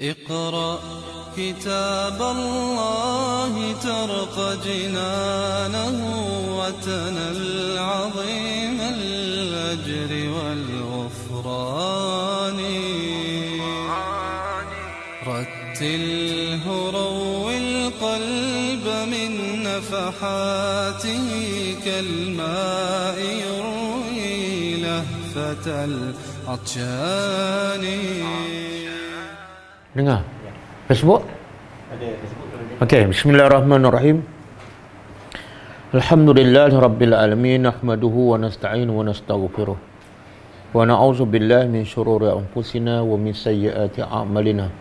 اقرأ كتاب الله ترق جنانه وتنى العظيم الأجر والغفران رتله رو القلب من نفحاته كالماء يروي لهفة العطشان dengar Ya. Facebook ada Facebook Okey, bismillahirrahmanirrahim. Alhamdulillahi rabbil alamin nahmaduhu wa nasta'inu wa nastaghfiruh. Wa na'udzu billahi min syururi anfusina wa min sayyiati a'malina.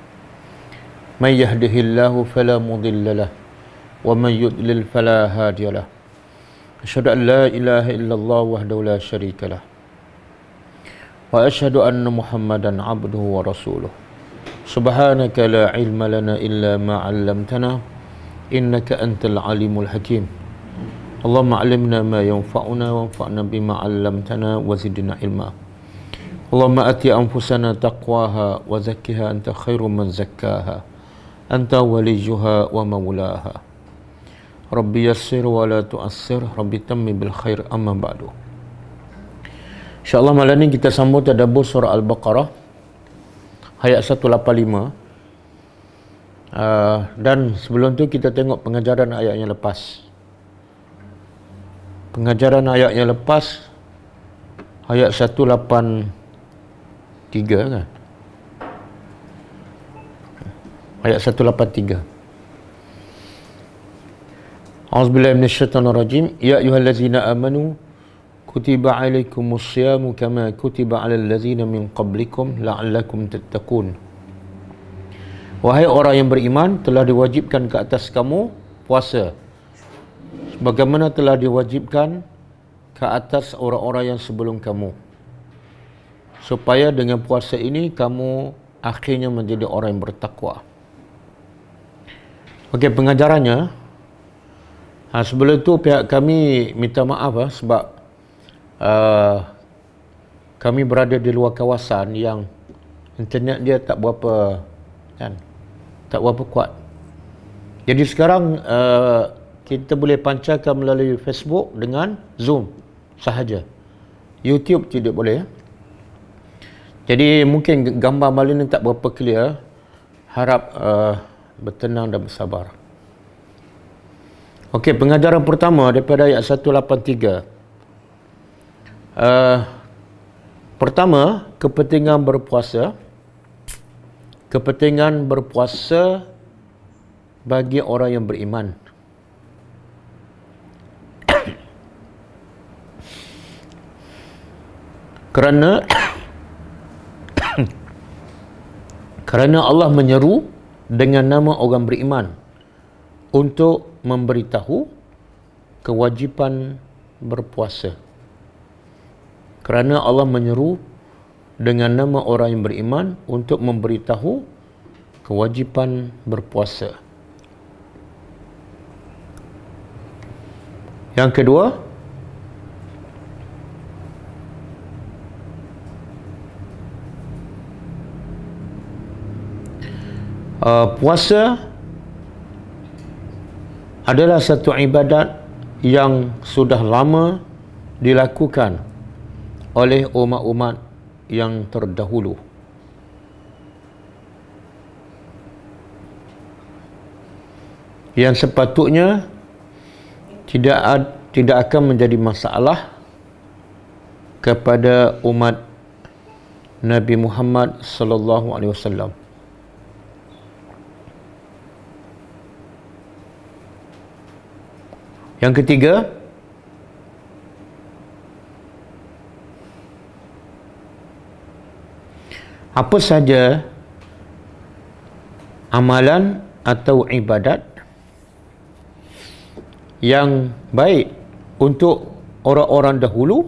May yahdihillahu fala mudilla lah wa man yudlil fala hadiya lah. Ashhadu an la ilaha illallah wahdahu la syarikalah. Wa asyhadu anna Muhammadan 'abduhu wa rasuluh. سبحانك لا علم لنا إلا ما علمتنا إنك أنت العليم الحكيم اللهم علمنا ما ينفعنا وانفعنا بما علمتنا وزدنا علما اللهم أتي أنفسنا تقواها وزكها أنت خير من زكاها أنت وليها ومولاها ربي يسر ولا تؤثر ربي تم بالخير أما بعد إن شاء الله malam ini kita sambung tadabbur surah al-baqarah ayat 185 uh, ah, dan sebelum tu kita tengok pengajaran ayat yang lepas pengajaran ayat yang lepas ayat 183 kan ayat 183 A'udzu billahi minasy syaithanir rajim. Ya ayyuhallazina amanu كتب عليكم الصيام كما كتب على الذين من قبلكم لعلكم تتقون Wahai orang yang beriman, telah diwajibkan ke atas kamu puasa. Bagaimana telah diwajibkan ke atas orang-orang yang sebelum kamu. Supaya dengan puasa ini, kamu akhirnya menjadi orang yang bertakwa. Okey, pengajarannya. Ha, sebelum itu, pihak kami minta maaf ha, sebab uh, kami berada di luar kawasan yang internet dia tak berapa kan tak berapa kuat jadi sekarang uh, kita boleh pancarkan melalui Facebook dengan Zoom sahaja YouTube tidak boleh ya. jadi mungkin gambar malam ini tak berapa clear harap uh, bertenang dan bersabar Okey, pengajaran pertama daripada ayat 183. Uh, pertama, kepentingan berpuasa. Kepentingan berpuasa bagi orang yang beriman. kerana kerana Allah menyeru dengan nama orang beriman untuk memberitahu kewajipan berpuasa kerana Allah menyeru dengan nama orang yang beriman untuk memberitahu kewajipan berpuasa. Yang kedua, Uh, puasa adalah satu ibadat yang sudah lama dilakukan oleh umat-umat yang terdahulu. Yang sepatutnya tidak tidak akan menjadi masalah kepada umat Nabi Muhammad sallallahu alaihi wasallam. Yang ketiga, apa saja amalan atau ibadat yang baik untuk orang-orang dahulu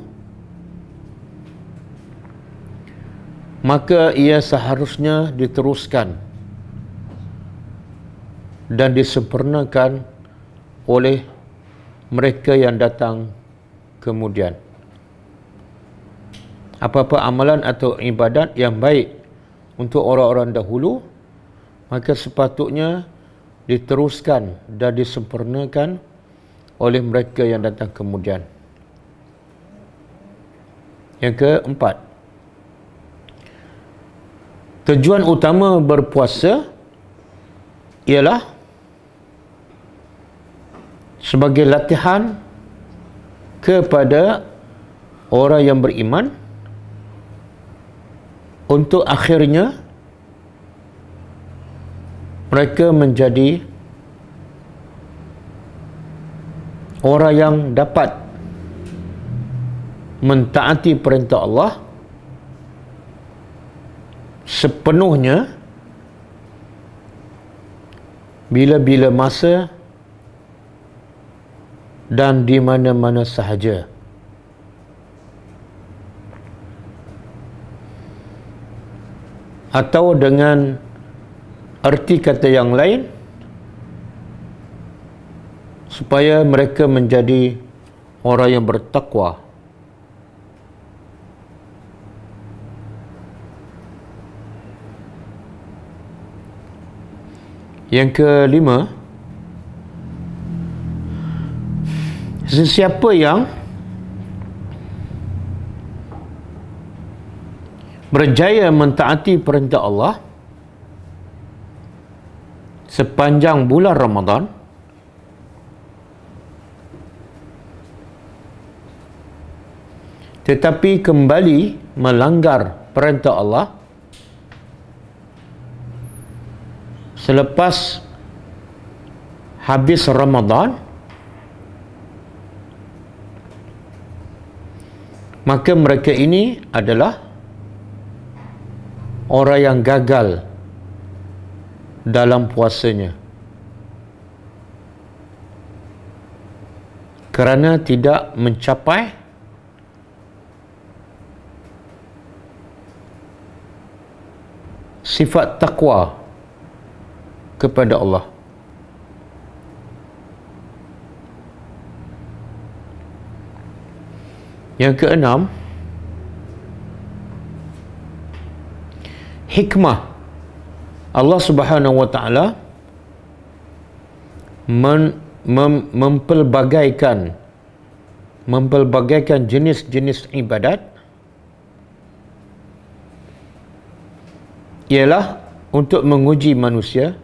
maka ia seharusnya diteruskan dan disempurnakan oleh mereka yang datang kemudian apa-apa amalan atau ibadat yang baik untuk orang-orang dahulu maka sepatutnya diteruskan dan disempurnakan oleh mereka yang datang kemudian yang keempat tujuan utama berpuasa ialah sebagai latihan kepada orang yang beriman untuk akhirnya mereka menjadi orang yang dapat mentaati perintah Allah sepenuhnya bila-bila masa dan di mana-mana sahaja. atau dengan arti kata yang lain supaya mereka menjadi orang yang bertakwa yang kelima sesiapa yang berjaya mentaati perintah Allah sepanjang bulan Ramadan tetapi kembali melanggar perintah Allah selepas habis Ramadan maka mereka ini adalah orang yang gagal dalam puasanya kerana tidak mencapai sifat takwa kepada Allah yang keenam enam hikmah Allah Subhanahu wa taala mempelbagaikan mempelbagaikan jenis-jenis ibadat ialah untuk menguji manusia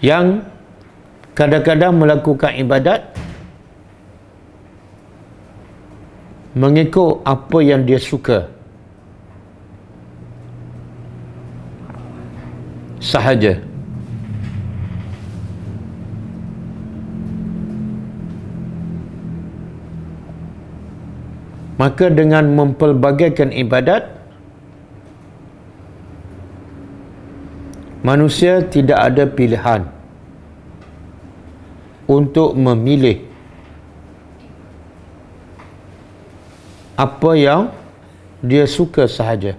yang kadang-kadang melakukan ibadat mengikut apa yang dia suka sahaja maka dengan mempelbagaikan ibadat manusia tidak ada pilihan untuk memilih apa yang dia suka sahaja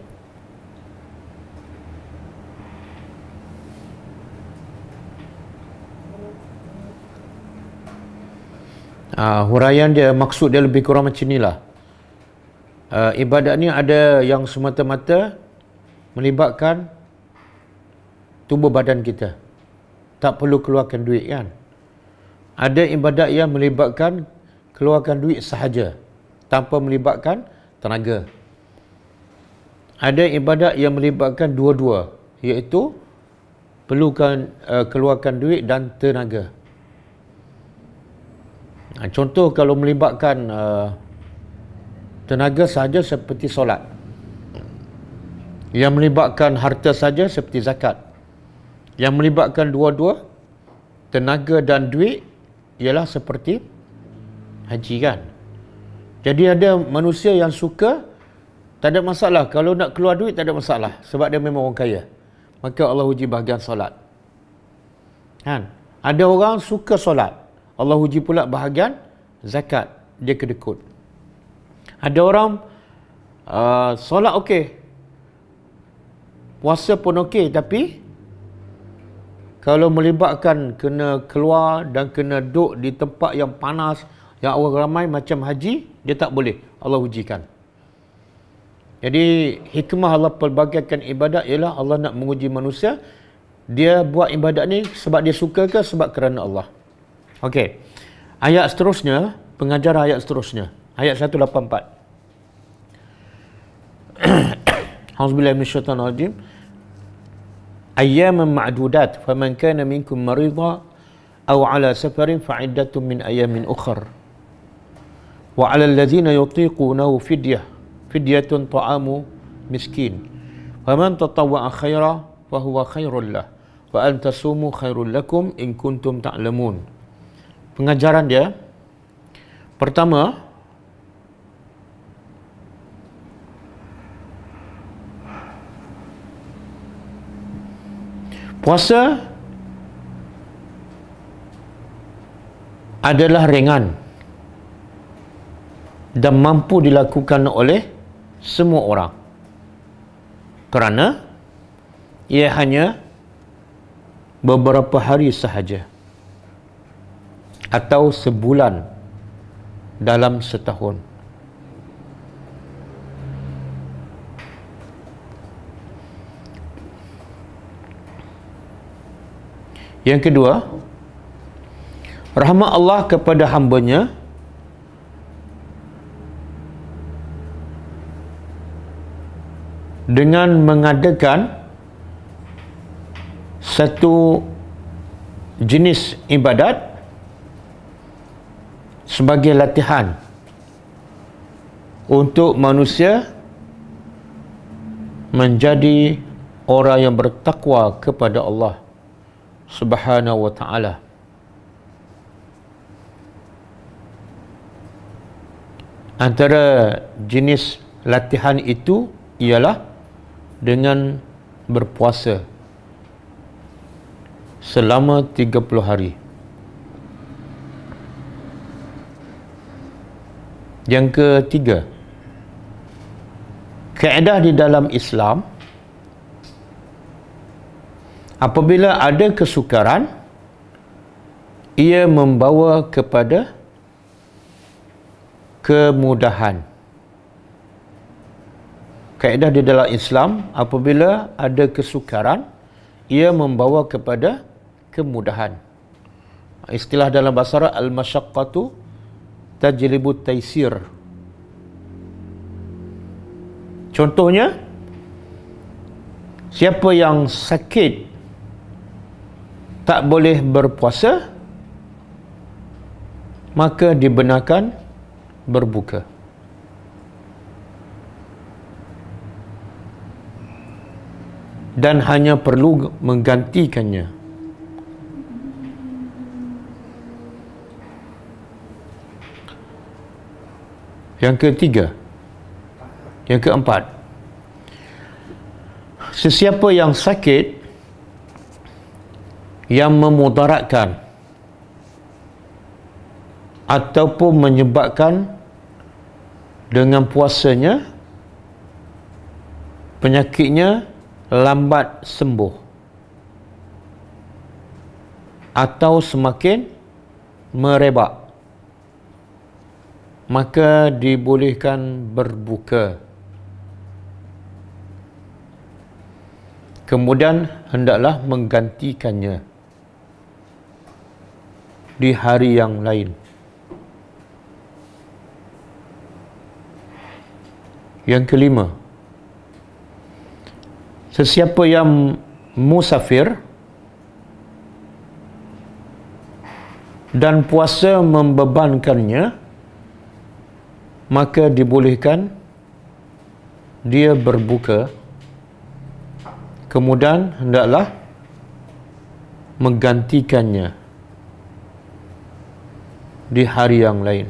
uh, huraian dia maksud dia lebih kurang macam inilah uh, ibadat ni ada yang semata-mata melibatkan tubuh badan kita tak perlu keluarkan duit kan ada ibadat yang melibatkan keluarkan duit sahaja tanpa melibatkan tenaga. Ada ibadat yang melibatkan dua-dua iaitu perlukan uh, keluarkan duit dan tenaga. Ha, contoh kalau melibatkan uh, tenaga sahaja seperti solat. Yang melibatkan harta sahaja seperti zakat. Yang melibatkan dua-dua tenaga dan duit ialah seperti haji kan. Jadi ada manusia yang suka tak ada masalah kalau nak keluar duit tak ada masalah sebab dia memang orang kaya. Maka Allah uji bahagian solat. Kan? Ada orang suka solat. Allah uji pula bahagian zakat. Dia kedekut. Ada orang uh, solat okey. Puasa pun okey tapi kalau melibatkan kena keluar dan kena duduk di tempat yang panas yang orang ramai macam haji dia tak boleh Allah ujikan jadi hikmah Allah pelbagaikan ibadat ialah Allah nak menguji manusia dia buat ibadat ni sebab dia suka ke sebab kerana Allah Okey. ayat seterusnya pengajar ayat seterusnya ayat 184 Alhamdulillah Minasyaitan Al-Azim tuh أياما معدودات فمن كان منكم مريضا أو على سفر فعدة من أيام أخر وعلى الذين يطيقونه فدية فدية طعام مسكين فمن تطوع خيرا فهو خير له وأن تصوموا خير لكم إن كنتم تعلمون Pengajaran dia Pertama Puasa adalah ringan dan mampu dilakukan oleh semua orang. Kerana ia hanya beberapa hari sahaja atau sebulan dalam setahun. Yang kedua, rahmat Allah kepada hambanya dengan mengadakan satu jenis ibadat sebagai latihan untuk manusia menjadi orang yang bertakwa kepada Allah. Subhanahu wa ta'ala Antara jenis latihan itu ialah dengan berpuasa selama 30 hari. Yang ketiga, kaedah di dalam Islam apabila ada kesukaran ia membawa kepada kemudahan kaedah di dalam Islam apabila ada kesukaran ia membawa kepada kemudahan istilah dalam bahasa Arab al-masyaqqatu tajlibu taysir contohnya siapa yang sakit tak boleh berpuasa maka dibenarkan berbuka dan hanya perlu menggantikannya yang ketiga yang keempat sesiapa yang sakit yang memudaratkan ataupun menyebabkan dengan puasanya penyakitnya lambat sembuh atau semakin merebak maka dibolehkan berbuka kemudian hendaklah menggantikannya di hari yang lain yang kelima sesiapa yang musafir dan puasa membebankannya maka dibolehkan dia berbuka kemudian hendaklah menggantikannya di hari yang lain.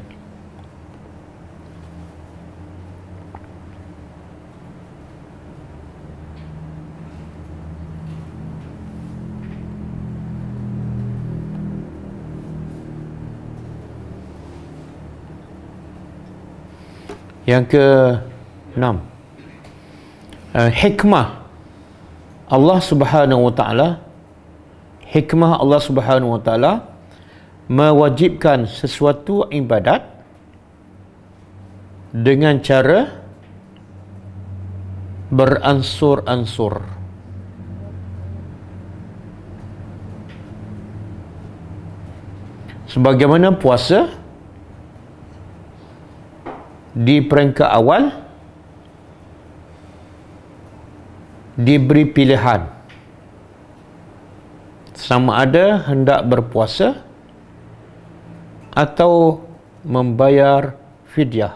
Yang ke enam uh, eh, hikmah Allah Subhanahu Wa Taala hikmah Allah Subhanahu Wa Taala mewajibkan sesuatu ibadat dengan cara beransur-ansur. Sebagaimana puasa di peringkat awal diberi pilihan sama ada hendak berpuasa atau membayar fidyah.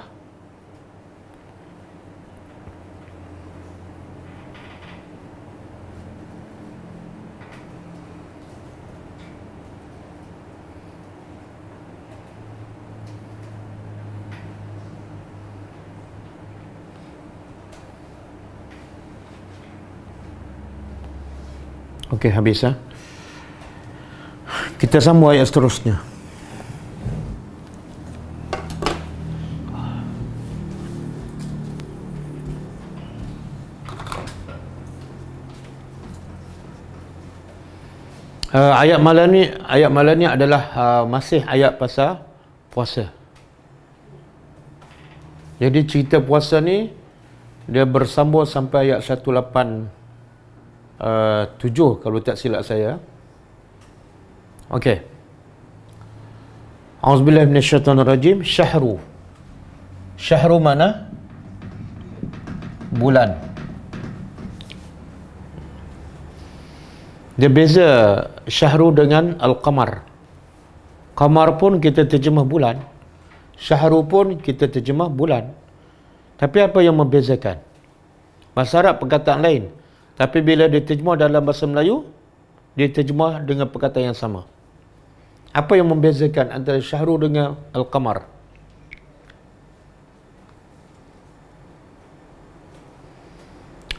Okey habis ha? Kita sambung ayat seterusnya. uh, ayat malam ni ayat malam ni adalah uh, masih ayat pasal puasa jadi cerita puasa ni dia bersambung sampai ayat 187 uh, kalau tak silap saya Okey. Auzubillahi minasyaitonirrajim. Syahru. Syahru mana? Bulan. Dia beza syahrul dengan al-qamar. Qamar pun kita terjemah bulan. Syahrul pun kita terjemah bulan. Tapi apa yang membezakan? Bahasa Arab perkataan lain. Tapi bila diterjemah dalam bahasa Melayu, diterjemah dengan perkataan yang sama. Apa yang membezakan antara syahrul dengan al-qamar?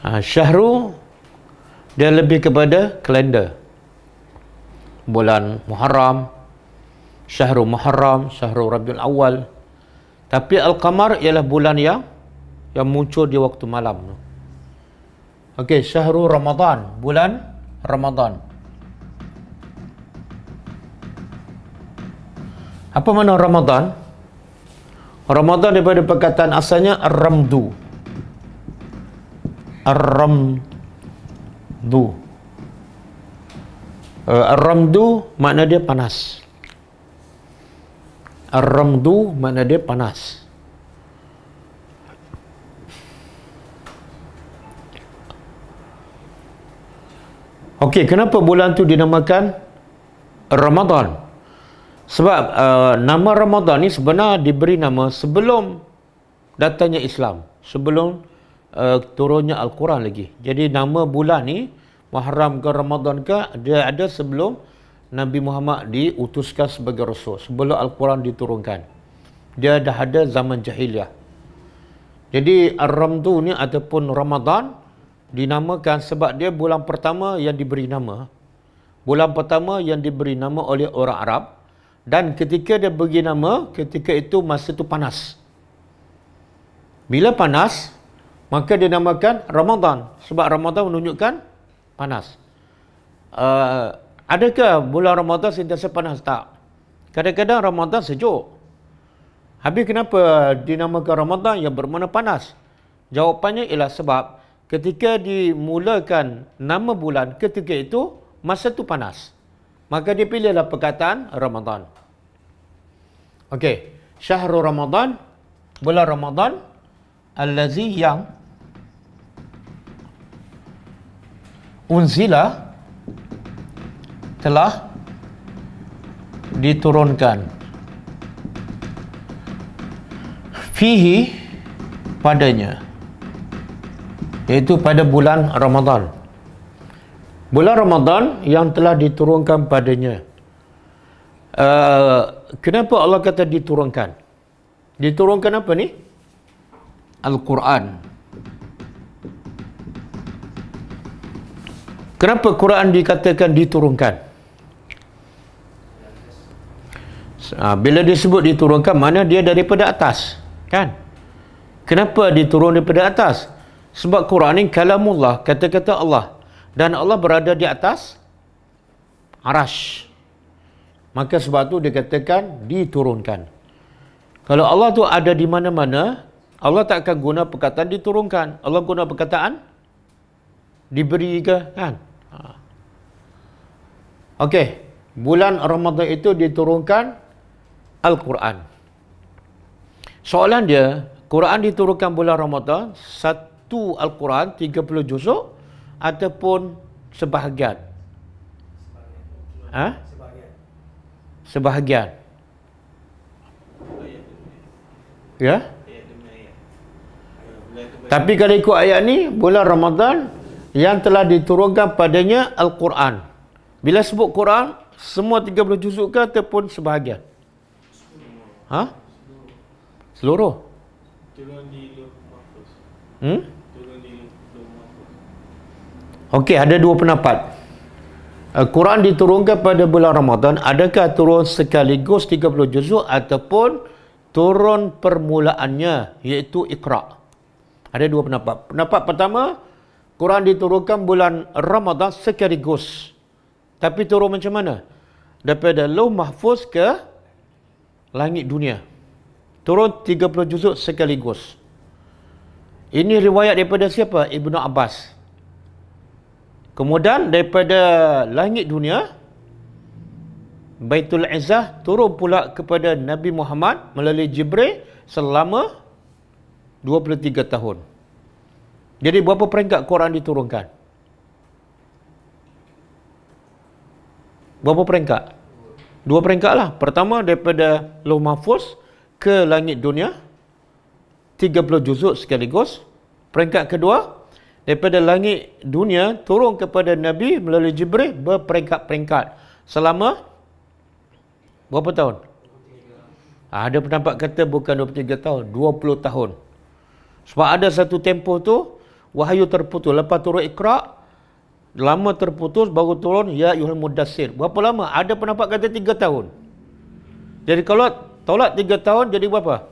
Ha, syahrul dia lebih kepada kalender bulan Muharram Syahrul Muharram Syahrul Rabiul Awal tapi Al-Qamar ialah bulan yang yang muncul di waktu malam ok Syahrul Ramadhan bulan Ramadhan. apa makna Ramadhan Ramadan daripada perkataan asalnya Ar-Ramdu Ar-Ramdu du uh, eh, ramdu makna dia panas ramdu makna dia panas Okey, kenapa bulan tu dinamakan Ramadhan? Sebab uh, nama Ramadhan ni sebenarnya diberi nama sebelum datangnya Islam, sebelum uh, turunnya Al-Quran lagi. Jadi nama bulan ni Muharram ke Ramadan ke dia ada sebelum Nabi Muhammad diutuskan sebagai rasul, sebelum Al-Quran diturunkan. Dia dah ada zaman jahiliah. Jadi Ar-Ramdu ni ataupun Ramadan dinamakan sebab dia bulan pertama yang diberi nama. Bulan pertama yang diberi nama oleh orang Arab dan ketika dia beri nama, ketika itu masa tu panas. Bila panas, Maka dinamakan Ramadan sebab Ramadan menunjukkan panas. Uh, adakah bulan Ramadan sentiasa panas tak? Kadang-kadang Ramadan sejuk. Habis kenapa dinamakan Ramadan yang bermakna panas? Jawapannya ialah sebab ketika dimulakan nama bulan ketika itu masa itu panas. Maka dipilihlah perkataan Ramadan. Okey, Syahrul Ramadan, bulan Ramadan allazi yang unzila telah diturunkan fihi padanya iaitu pada bulan Ramadhan, bulan Ramadhan yang telah diturunkan padanya uh, kenapa Allah kata diturunkan diturunkan apa ni Al-Quran. Kenapa Quran dikatakan diturunkan? Ah, bila disebut diturunkan, mana dia daripada atas, kan? Kenapa diturun daripada atas? Sebab Quran ini kalamullah, kata-kata Allah. Dan Allah berada di atas arash. Maka sebab tu dikatakan diturunkan. Kalau Allah tu ada di mana-mana, Allah tak akan guna perkataan diturunkan. Allah guna perkataan diberi ke kan? Ha. Okey, bulan Ramadan itu diturunkan Al-Quran. Soalan dia, Quran diturunkan bulan Ramadan, satu Al-Quran 30 juzuk ataupun sebahagian? Sebahagian. Ha? Sebahagian. sebahagian. Ya? Tapi kalau ikut ayat ni, bulan Ramadan yang telah diturunkan padanya Al-Quran. Bila sebut Quran, semua 30 juzuk ke ataupun sebahagian? Ha? Seluruh. Hmm? Okey, ada dua pendapat. Al-Quran uh, diturunkan pada bulan Ramadan, adakah turun sekaligus 30 juzuk ataupun turun permulaannya iaitu Iqra'? Ada dua pendapat. Pendapat pertama, Quran diturunkan bulan Ramadhan sekaligus. Tapi turun macam mana? Daripada Lauh Mahfuz ke langit dunia. Turun 30 juzuk sekaligus. Ini riwayat daripada siapa? Ibnu Abbas. Kemudian daripada langit dunia Baitul Izzah turun pula kepada Nabi Muhammad melalui Jibril selama 23 tahun. Jadi berapa peringkat Quran diturunkan? Berapa peringkat? Dua peringkat lah. Pertama daripada Loh Mahfuz ke langit dunia. 30 juzuk sekaligus. Peringkat kedua, daripada langit dunia turun kepada Nabi melalui Jibril berperingkat-peringkat. Selama berapa tahun? Ada ah, pendapat kata bukan 23 tahun, 20 tahun. Sebab ada satu tempoh tu wahyu terputus. Lepas turun Iqra lama terputus baru turun ya ayyuhal mudassir. Berapa lama? Ada pendapat kata tiga tahun. Jadi kalau tolak tiga tahun jadi berapa?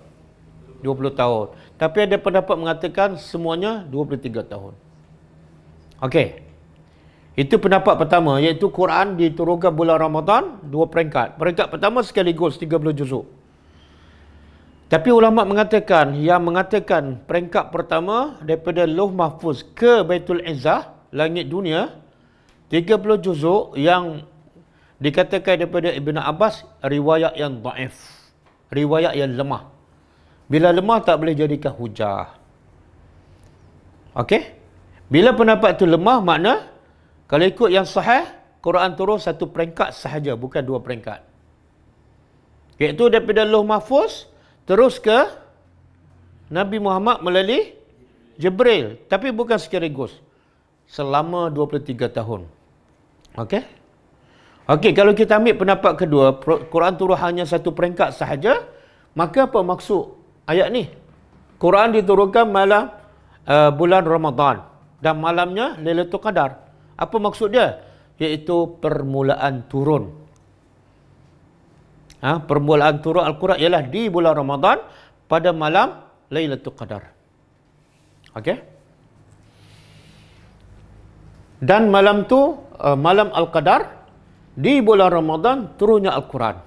20 tahun. Tapi ada pendapat mengatakan semuanya 23 tahun. Okey. Itu pendapat pertama iaitu Quran diturunkan bulan Ramadan dua peringkat. Peringkat pertama sekaligus 30 juzuk. Tapi ulama mengatakan yang mengatakan peringkat pertama daripada Loh Mahfuz ke Baitul Izzah, langit dunia, 30 juzuk yang dikatakan daripada Ibn Abbas, riwayat yang daif. Riwayat yang lemah. Bila lemah tak boleh jadikan hujah. Okey? Bila pendapat itu lemah, makna kalau ikut yang sahih, Quran turun satu peringkat sahaja, bukan dua peringkat. Iaitu daripada Loh Mahfuz, terus ke Nabi Muhammad melalui Jibril tapi bukan sekaligus selama 23 tahun. Okey? Okey, kalau kita ambil pendapat kedua, Quran turun hanya satu peringkat sahaja, maka apa maksud ayat ni? Quran diturunkan malam uh, bulan Ramadan dan malamnya Lailatul Qadar. Apa maksud dia? Iaitu permulaan turun ha, permulaan turun Al-Quran ialah di bulan Ramadan pada malam Lailatul Qadar. Okey? Dan malam tu uh, malam Al-Qadar di bulan Ramadan turunnya Al-Quran.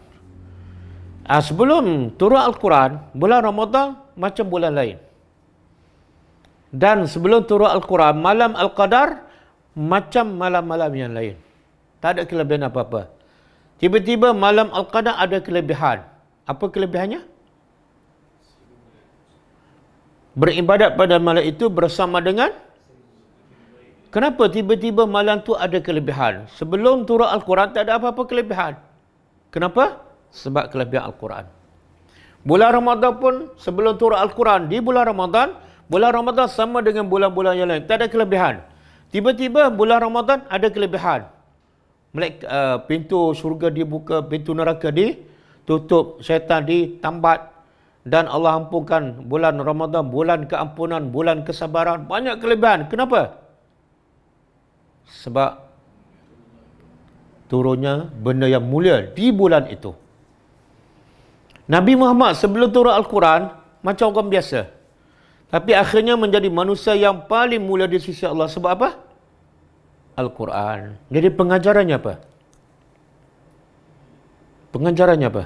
Uh, sebelum turun Al-Quran, bulan Ramadan macam bulan lain. Dan sebelum turun Al-Quran, malam Al-Qadar macam malam-malam yang lain. Tak ada kelebihan apa-apa. Tiba-tiba malam Al-Qadar ada kelebihan. Apa kelebihannya? Beribadat pada malam itu bersama dengan? Kenapa tiba-tiba malam tu ada kelebihan? Sebelum turun Al-Quran tak ada apa-apa kelebihan. Kenapa? Sebab kelebihan Al-Quran. Bulan Ramadan pun sebelum turun Al-Quran di bulan Ramadan, bulan Ramadan sama dengan bulan-bulan yang lain. Tak ada kelebihan. Tiba-tiba bulan Ramadan ada kelebihan. Melek uh, pintu syurga dibuka, pintu neraka di ditutup, syaitan ditambat dan Allah ampunkan bulan Ramadan, bulan keampunan, bulan kesabaran. Banyak kelebihan. Kenapa? Sebab turunnya benda yang mulia di bulan itu. Nabi Muhammad sebelum turun Al-Quran, macam orang biasa. Tapi akhirnya menjadi manusia yang paling mulia di sisi Allah. Sebab Apa? Al-Quran. Jadi pengajarannya apa? Pengajarannya apa?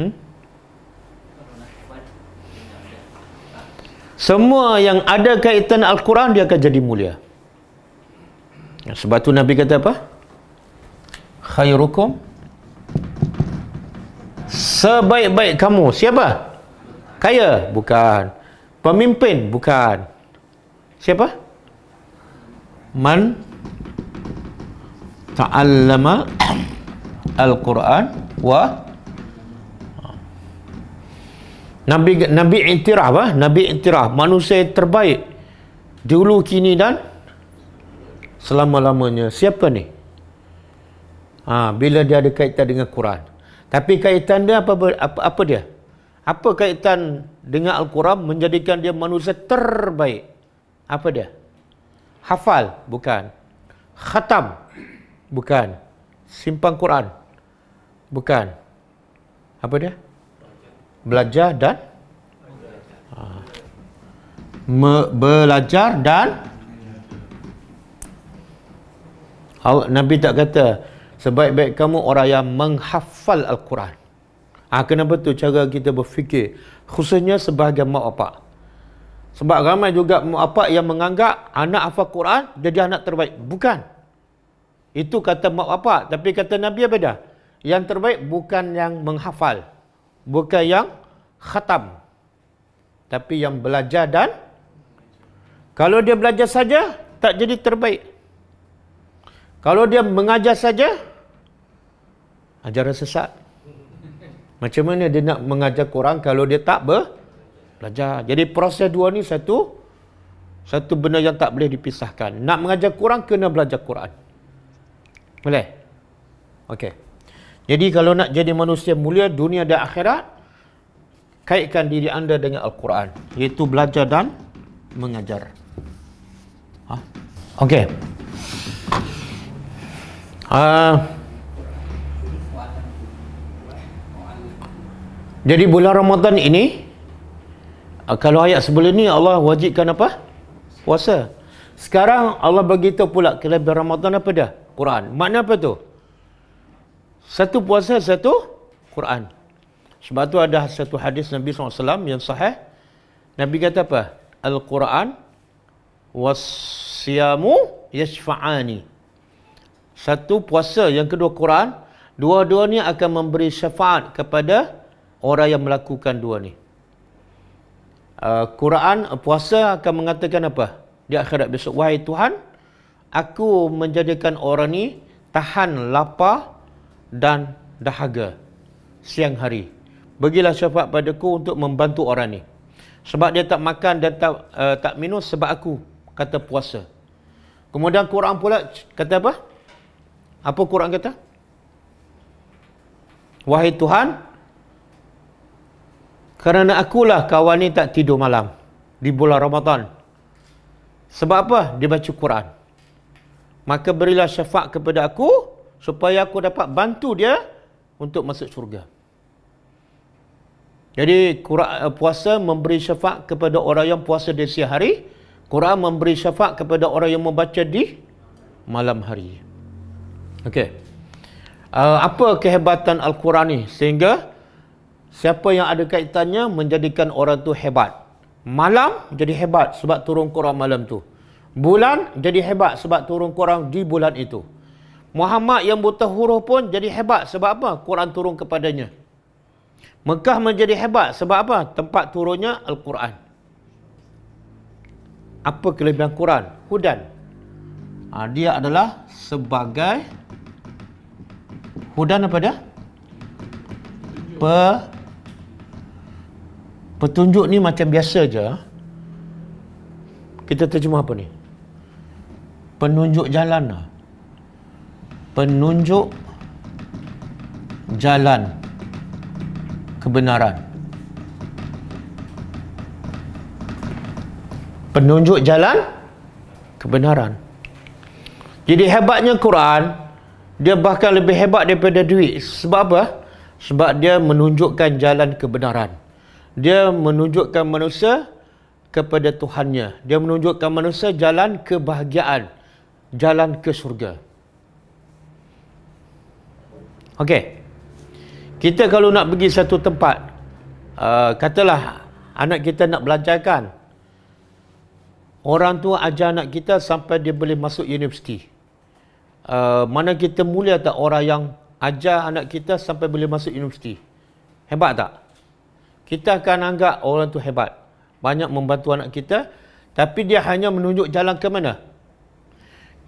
Hmm? Semua yang ada kaitan Al-Quran dia akan jadi mulia. Sebab tu Nabi kata apa? Khairukum Sebaik-baik kamu Siapa? Kaya? Bukan Pemimpin? Bukan Siapa? Siapa? man ta'allama al-Quran wa Nabi Nabi intirah bah, Nabi intirah manusia terbaik dulu kini dan selama-lamanya. Siapa ni? Ha, bila dia ada kaitan dengan Quran. Tapi kaitan dia apa apa, apa dia? Apa kaitan dengan Al-Quran menjadikan dia manusia terbaik? Apa dia? hafal bukan khatam bukan simpan Quran bukan apa dia belajar dan ah. Me- belajar dan Allah, Nabi tak kata sebaik-baik kamu orang yang menghafal Al-Quran ha, kenapa tu cara kita berfikir khususnya sebahagian mak bapak sebab ramai juga apa yang menganggap anak hafal Quran jadi anak terbaik. Bukan. Itu kata mak apa? Tapi kata Nabi apa dah? Yang terbaik bukan yang menghafal. Bukan yang khatam. Tapi yang belajar dan kalau dia belajar saja tak jadi terbaik. Kalau dia mengajar saja ajaran sesat. Macam mana dia nak mengajar Quran kalau dia tak ber belajar. Jadi proses dua ni satu satu benda yang tak boleh dipisahkan. Nak mengajar Quran kena belajar Quran. Boleh? Okey. Jadi kalau nak jadi manusia mulia dunia dan akhirat kaitkan diri anda dengan Al-Quran Itu belajar dan mengajar. Ha? Okey. Uh, jadi bulan Ramadan ini Ah, kalau ayat sebelum ni Allah wajibkan apa? Puasa. Sekarang Allah beritahu pula kelebihan Ramadan apa dah? Quran. Makna apa tu? Satu puasa, satu Quran. Sebab tu ada satu hadis Nabi SAW yang sahih. Nabi kata apa? Al-Quran wasyamu yashfa'ani. Satu puasa, yang kedua Quran. Dua-dua ni akan memberi syafaat kepada orang yang melakukan dua ni. Uh, Quran uh, puasa akan mengatakan apa? Di akhirat besok, wahai Tuhan, aku menjadikan orang ni tahan lapar dan dahaga siang hari. Bagilah syafaat padaku untuk membantu orang ni. Sebab dia tak makan dan tak uh, tak minum sebab aku kata puasa. Kemudian Quran pula kata apa? Apa Quran kata? Wahai Tuhan, kerana akulah kawan ni tak tidur malam di bulan Ramadan. Sebab apa? Dia baca Quran. Maka berilah syafaat kepada aku supaya aku dapat bantu dia untuk masuk syurga. Jadi eh, puasa memberi syafaat kepada orang yang puasa di siang hari. Quran memberi syafaat kepada orang yang membaca di malam hari. Okey. Uh, apa kehebatan Al-Quran ni sehingga Siapa yang ada kaitannya menjadikan orang tu hebat. Malam jadi hebat sebab turun Quran malam tu. Bulan jadi hebat sebab turun Quran di bulan itu. Muhammad yang buta huruf pun jadi hebat sebab apa? Quran turun kepadanya. Mekah menjadi hebat sebab apa? Tempat turunnya Al-Quran. Apa kelebihan Quran? Hudan. Ha, dia adalah sebagai hudan apa dia? Pe petunjuk ni macam biasa je kita terjemah apa ni penunjuk jalan lah penunjuk jalan kebenaran penunjuk jalan kebenaran jadi hebatnya Quran dia bahkan lebih hebat daripada duit sebab apa sebab dia menunjukkan jalan kebenaran dia menunjukkan manusia kepada Tuhannya. Dia menunjukkan manusia jalan kebahagiaan, jalan ke syurga. Okey. Kita kalau nak pergi satu tempat, uh, katalah anak kita nak belajar kan. Orang tua ajar anak kita sampai dia boleh masuk universiti. Uh, mana kita mulia tak orang yang ajar anak kita sampai boleh masuk universiti? Hebat tak? kita akan anggap orang tu hebat banyak membantu anak kita tapi dia hanya menunjuk jalan ke mana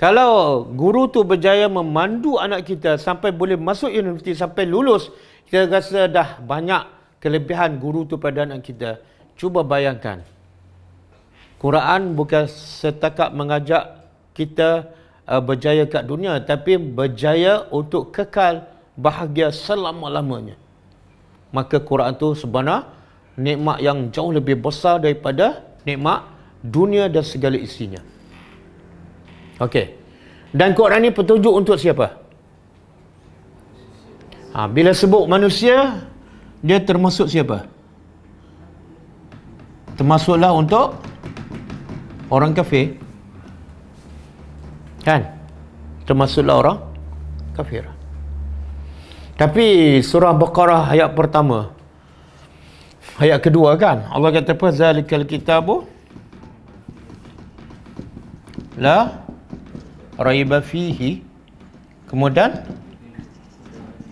kalau guru tu berjaya memandu anak kita sampai boleh masuk universiti sampai lulus kita rasa dah banyak kelebihan guru tu pada anak kita cuba bayangkan Quran bukan setakat mengajak kita uh, berjaya kat dunia tapi berjaya untuk kekal bahagia selama-lamanya maka Quran tu sebenarnya nikmat yang jauh lebih besar daripada nikmat dunia dan segala isinya. Okey. Dan Quran ni petunjuk untuk siapa? Ha, bila sebut manusia, dia termasuk siapa? Termasuklah untuk orang kafir. Kan? Termasuklah orang kafir. Tapi surah Baqarah ayat pertama, ayat kedua kan Allah kata apa zalikal kitabu la raiba fihi kemudian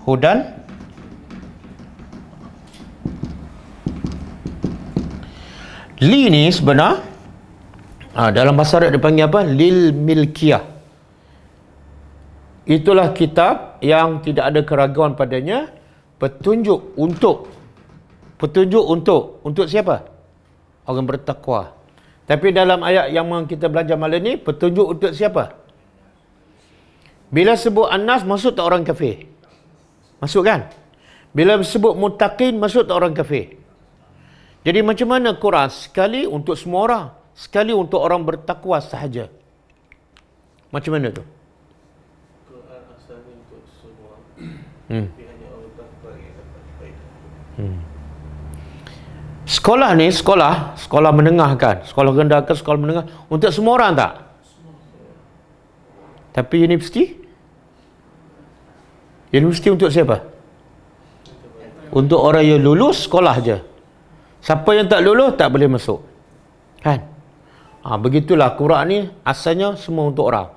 hudan li ni sebenar ha, dalam bahasa Arab dia apa lil milkiyah itulah kitab yang tidak ada keraguan padanya petunjuk untuk petunjuk untuk untuk siapa? Orang bertakwa. Tapi dalam ayat yang kita belajar malam ni, petunjuk untuk siapa? Bila sebut Anas maksud tak orang kafir? masuk kan? Bila sebut mutaqin maksud tak orang kafir? Jadi macam mana Quran sekali untuk semua orang, sekali untuk orang bertakwa sahaja? Macam mana tu? Quran asalnya untuk semua. Hmm. Tapi hanya orang takwa yang dapat baik. Hmm. Sekolah ni sekolah, sekolah menengah kan, sekolah rendah ke sekolah menengah untuk semua orang tak? Tapi universiti? Universiti untuk siapa? Untuk orang yang lulus sekolah je. Siapa yang tak lulus tak boleh masuk. Kan? Ha, begitulah Quran ni asalnya semua untuk orang.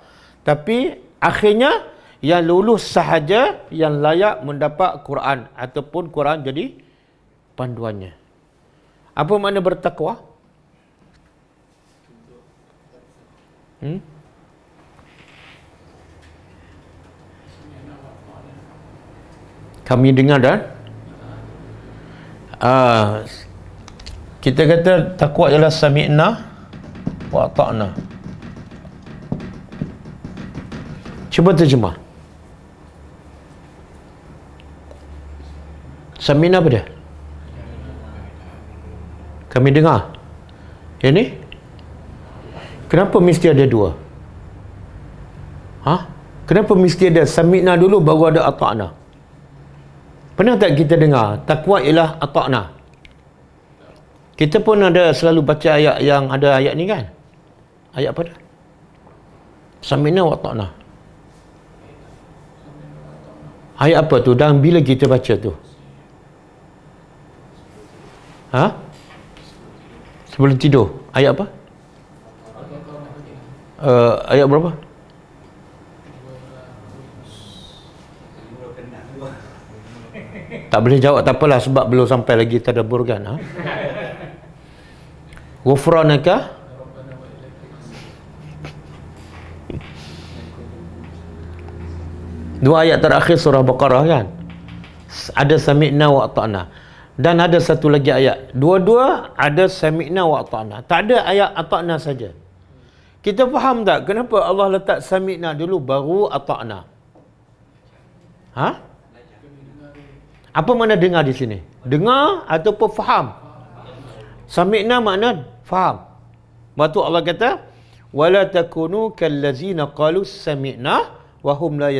Tapi akhirnya yang lulus sahaja yang layak mendapat Quran ataupun Quran jadi panduannya. Apa makna bertakwa? Hmm? Kami dengar dah. Uh, kita kata takwa ialah sami'na wa ta'na. Cuba terjemah. Sami'na apa dia? kami dengar. Ya ni? Kenapa mesti ada dua? Ha? Kenapa mesti ada samikna dulu baru ada ata'na? Pernah tak kita dengar takwa ialah ata'na? Kita pun ada selalu baca ayat yang ada ayat ni kan? Ayat apa dah? Samina wa ta'na. Ayat apa tu? Dan bila kita baca tu? Ha? sebelum tidur ayat apa uh, ayat berapa tak boleh jawab tak apalah sebab belum sampai lagi tadabbur kan ha ghufranaka dua ayat terakhir surah baqarah kan ada sami'na wa ata'na dan ada satu lagi ayat. Dua-dua ada sami'na wa ata'na. Tak ada ayat ata'na saja. Kita faham tak kenapa Allah letak sami'na dulu baru ata'na? Ha? Apa mana dengar di sini? Dengar ataupun faham? Sami'na makna faham. Lepas tu Allah kata, "Wala takunu kallazina qalu sami'na wa hum la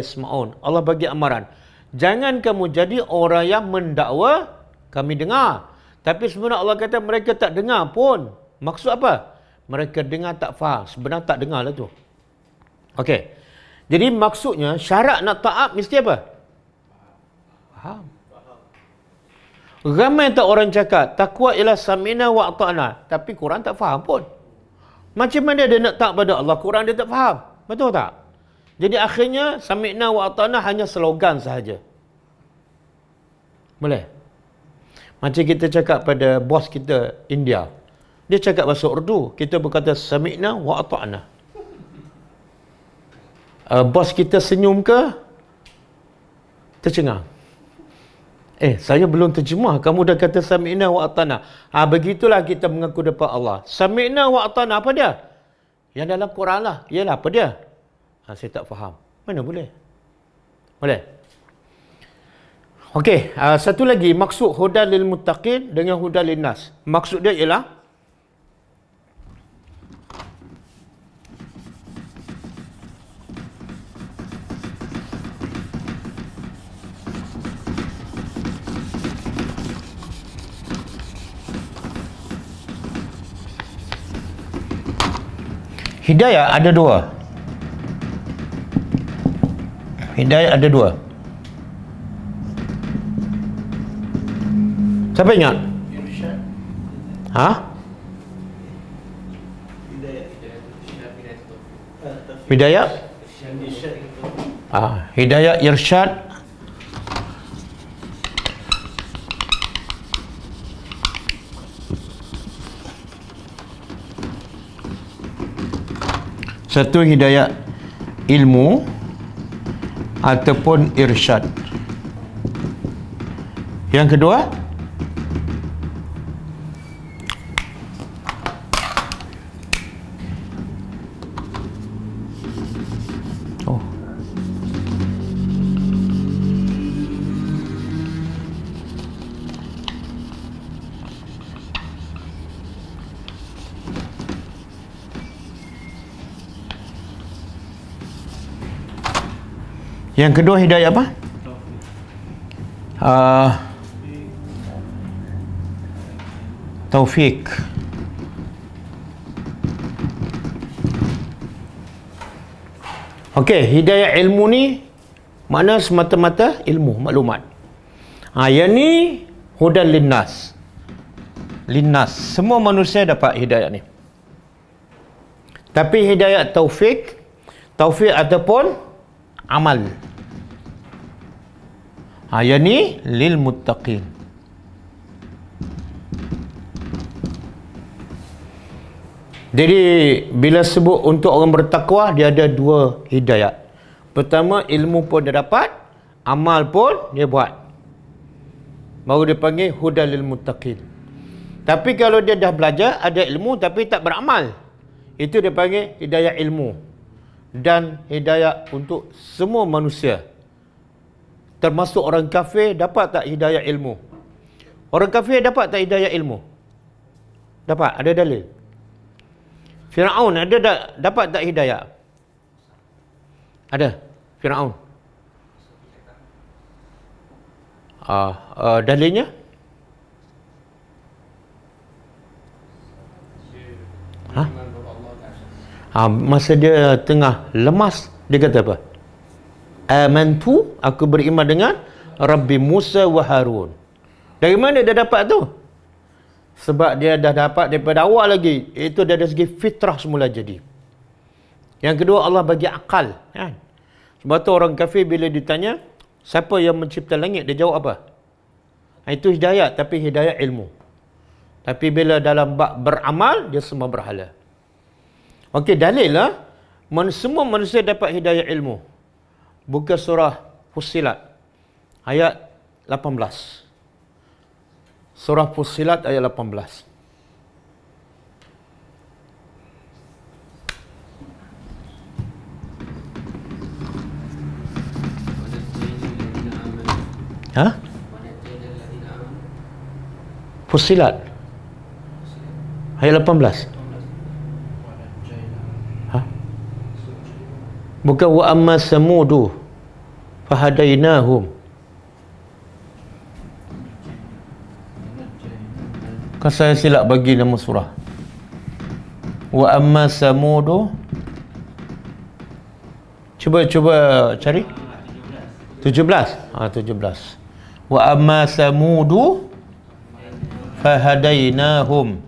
Allah bagi amaran. Jangan kamu jadi orang yang mendakwa kami dengar. Tapi sebenarnya Allah kata mereka tak dengar pun. Maksud apa? Mereka dengar tak faham. Sebenarnya tak dengar lah tu. Okey. Jadi maksudnya syarat nak taat mesti apa? Faham. Ramai tak orang cakap takwa ialah samina wa ta'ana. Tapi Quran tak faham pun. Macam mana dia nak taat pada Allah? Quran dia tak faham. Betul tak? Jadi akhirnya samina wa ta'ana hanya slogan sahaja. Boleh? Macam kita cakap pada bos kita India. Dia cakap bahasa Urdu. Kita berkata sami'na wa ata'na. Uh, bos kita senyum ke? Tercengang. Eh, saya belum terjemah. Kamu dah kata sami'na wa ata'na. Ha, begitulah kita mengaku depan Allah. Sami'na wa ata'na apa dia? Yang dalam Quran lah. Yalah apa dia? Ha, saya tak faham. Mana boleh? Boleh? Okey, uh, satu lagi maksud hudal lil muttaqin dengan hudal lin nas. Maksud dia ialah Hidayah ada dua. Hidayah ada dua. Siapa ingat? Ha? Hidayat? Ah, Hidayat Irsyad Satu hidayat ilmu ataupun irsyad. Yang kedua, Yang kedua hidayah apa? Uh, ah, taufik. Okey, hidayah ilmu ni mana semata-mata ilmu, maklumat. Ha, yang ni hudan linnas. Linnas. Semua manusia dapat hidayah ni. Tapi hidayah taufik, taufik ataupun amal. Ha, yang ni lil muttaqin. Jadi bila sebut untuk orang bertakwa dia ada dua hidayat. Pertama ilmu pun dia dapat, amal pun dia buat. Baru dia panggil hudalil muttaqin. Tapi kalau dia dah belajar ada ilmu tapi tak beramal. Itu dia panggil hidayah ilmu dan hidayah untuk semua manusia termasuk orang kafir dapat tak hidayah ilmu orang kafir dapat tak hidayah ilmu dapat ada dalil Firaun ada da- dapat tak hidayah ada Firaun ah uh, uh, dalilnya ha huh? ha, masa dia tengah lemas dia kata apa Aman tu aku beriman dengan Rabbi Musa wa Harun dari mana dia dapat tu sebab dia dah dapat daripada awal lagi itu dari segi fitrah semula jadi yang kedua Allah bagi akal kan? sebab tu orang kafir bila ditanya siapa yang mencipta langit dia jawab apa ah, itu hidayat tapi hidayat ilmu tapi bila dalam bab beramal dia semua berhala Okey, dalil lah. Man, semua manusia dapat hidayah ilmu. Buka surah Fusilat. Ayat 18. Surah Fusilat ayat 18. Hah? Fusilat. Ayat 18. bukan wa amma samudu fahadainahum kan saya silap bagi nama surah wa amma samudu cuba cuba cari 17 ha 17 wa amma samudu fahadainahum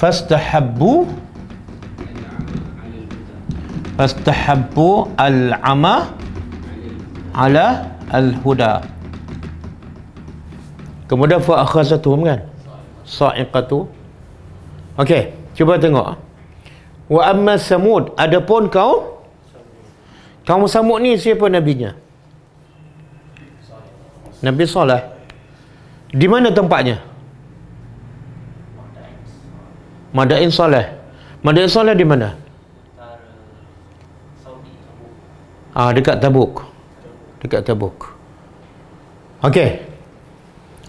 fastahabbu fastahabbu al-ama ala al-huda kemudian fa akhazatu kan sa'iqatu okey cuba tengok wa amma samud adapun kau kamu samud ni siapa nabinya Nabi Saleh di mana tempatnya Madain Saleh Madain Saleh di mana Ah uh, dekat Tabuk. Dekat Tabuk. Okey.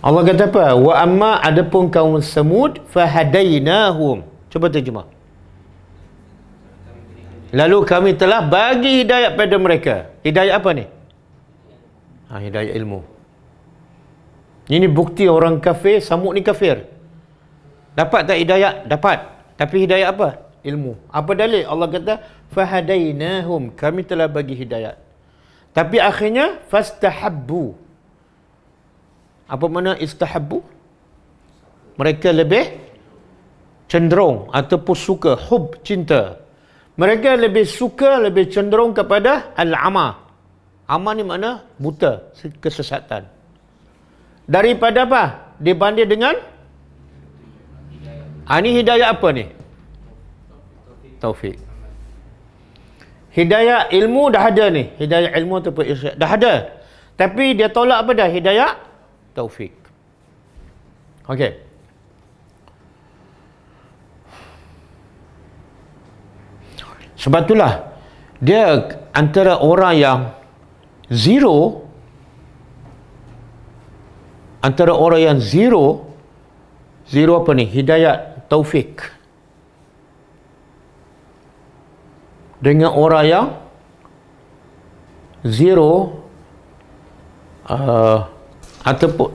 Allah kata apa? Wa amma adapun kaum Samud fahadainahum. Cuba terjemah. Lalu kami telah bagi hidayah pada mereka. Hidayah apa ni? Ha, ah, hidayah ilmu. Ini bukti orang kafir, Samud ni kafir. Dapat tak hidayah? Dapat. Tapi hidayah Apa? ilmu. Apa dalil? Allah kata fahadainahum kami telah bagi hidayat. Tapi akhirnya fastahabbu. Apa makna istahabu Mereka lebih cenderung ataupun suka hub cinta. Mereka lebih suka lebih cenderung kepada al-ama. Ama ni makna buta, kesesatan. Daripada apa? Dibanding dengan Ani ah, hidayah apa ni? taufik. Hidayah ilmu dah ada ni. Hidayah ilmu tu pun isyak. Dah ada. Tapi dia tolak apa dah? Hidayah taufik. Okey. Sebab itulah dia antara orang yang zero antara orang yang zero zero apa ni? Hidayah taufik. dengan orang yang zero uh, ataupun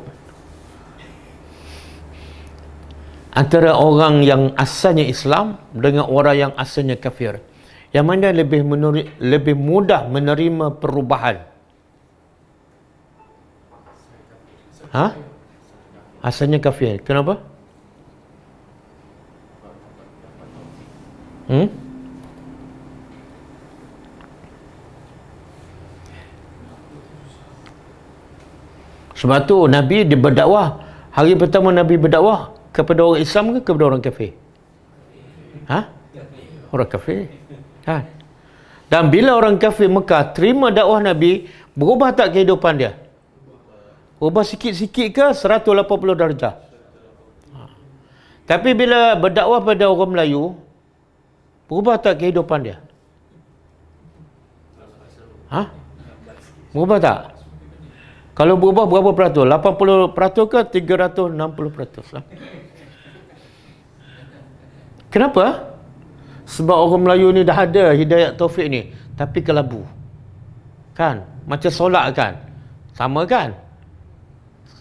antara orang yang asalnya Islam dengan orang yang asalnya kafir yang mana lebih menuri, lebih mudah menerima perubahan ha asalnya kafir kenapa hmm Sebab tu Nabi dia berdakwah. Hari pertama Nabi berdakwah kepada orang Islam ke kepada orang kafir? Ha? Orang kafir. Ha? Dan bila orang kafir Mekah terima dakwah Nabi, berubah tak kehidupan dia? Berubah sikit-sikit ke 180 darjah? Ha. Tapi bila berdakwah pada orang Melayu, berubah tak kehidupan dia? Ha? Berubah tak? Kalau berubah berapa peratus? 80% peratus ke 360%? Lah. Kenapa? Sebab orang Melayu ni dah ada hidayat taufik ni. Tapi kelabu. Kan? Macam solat kan? Sama kan?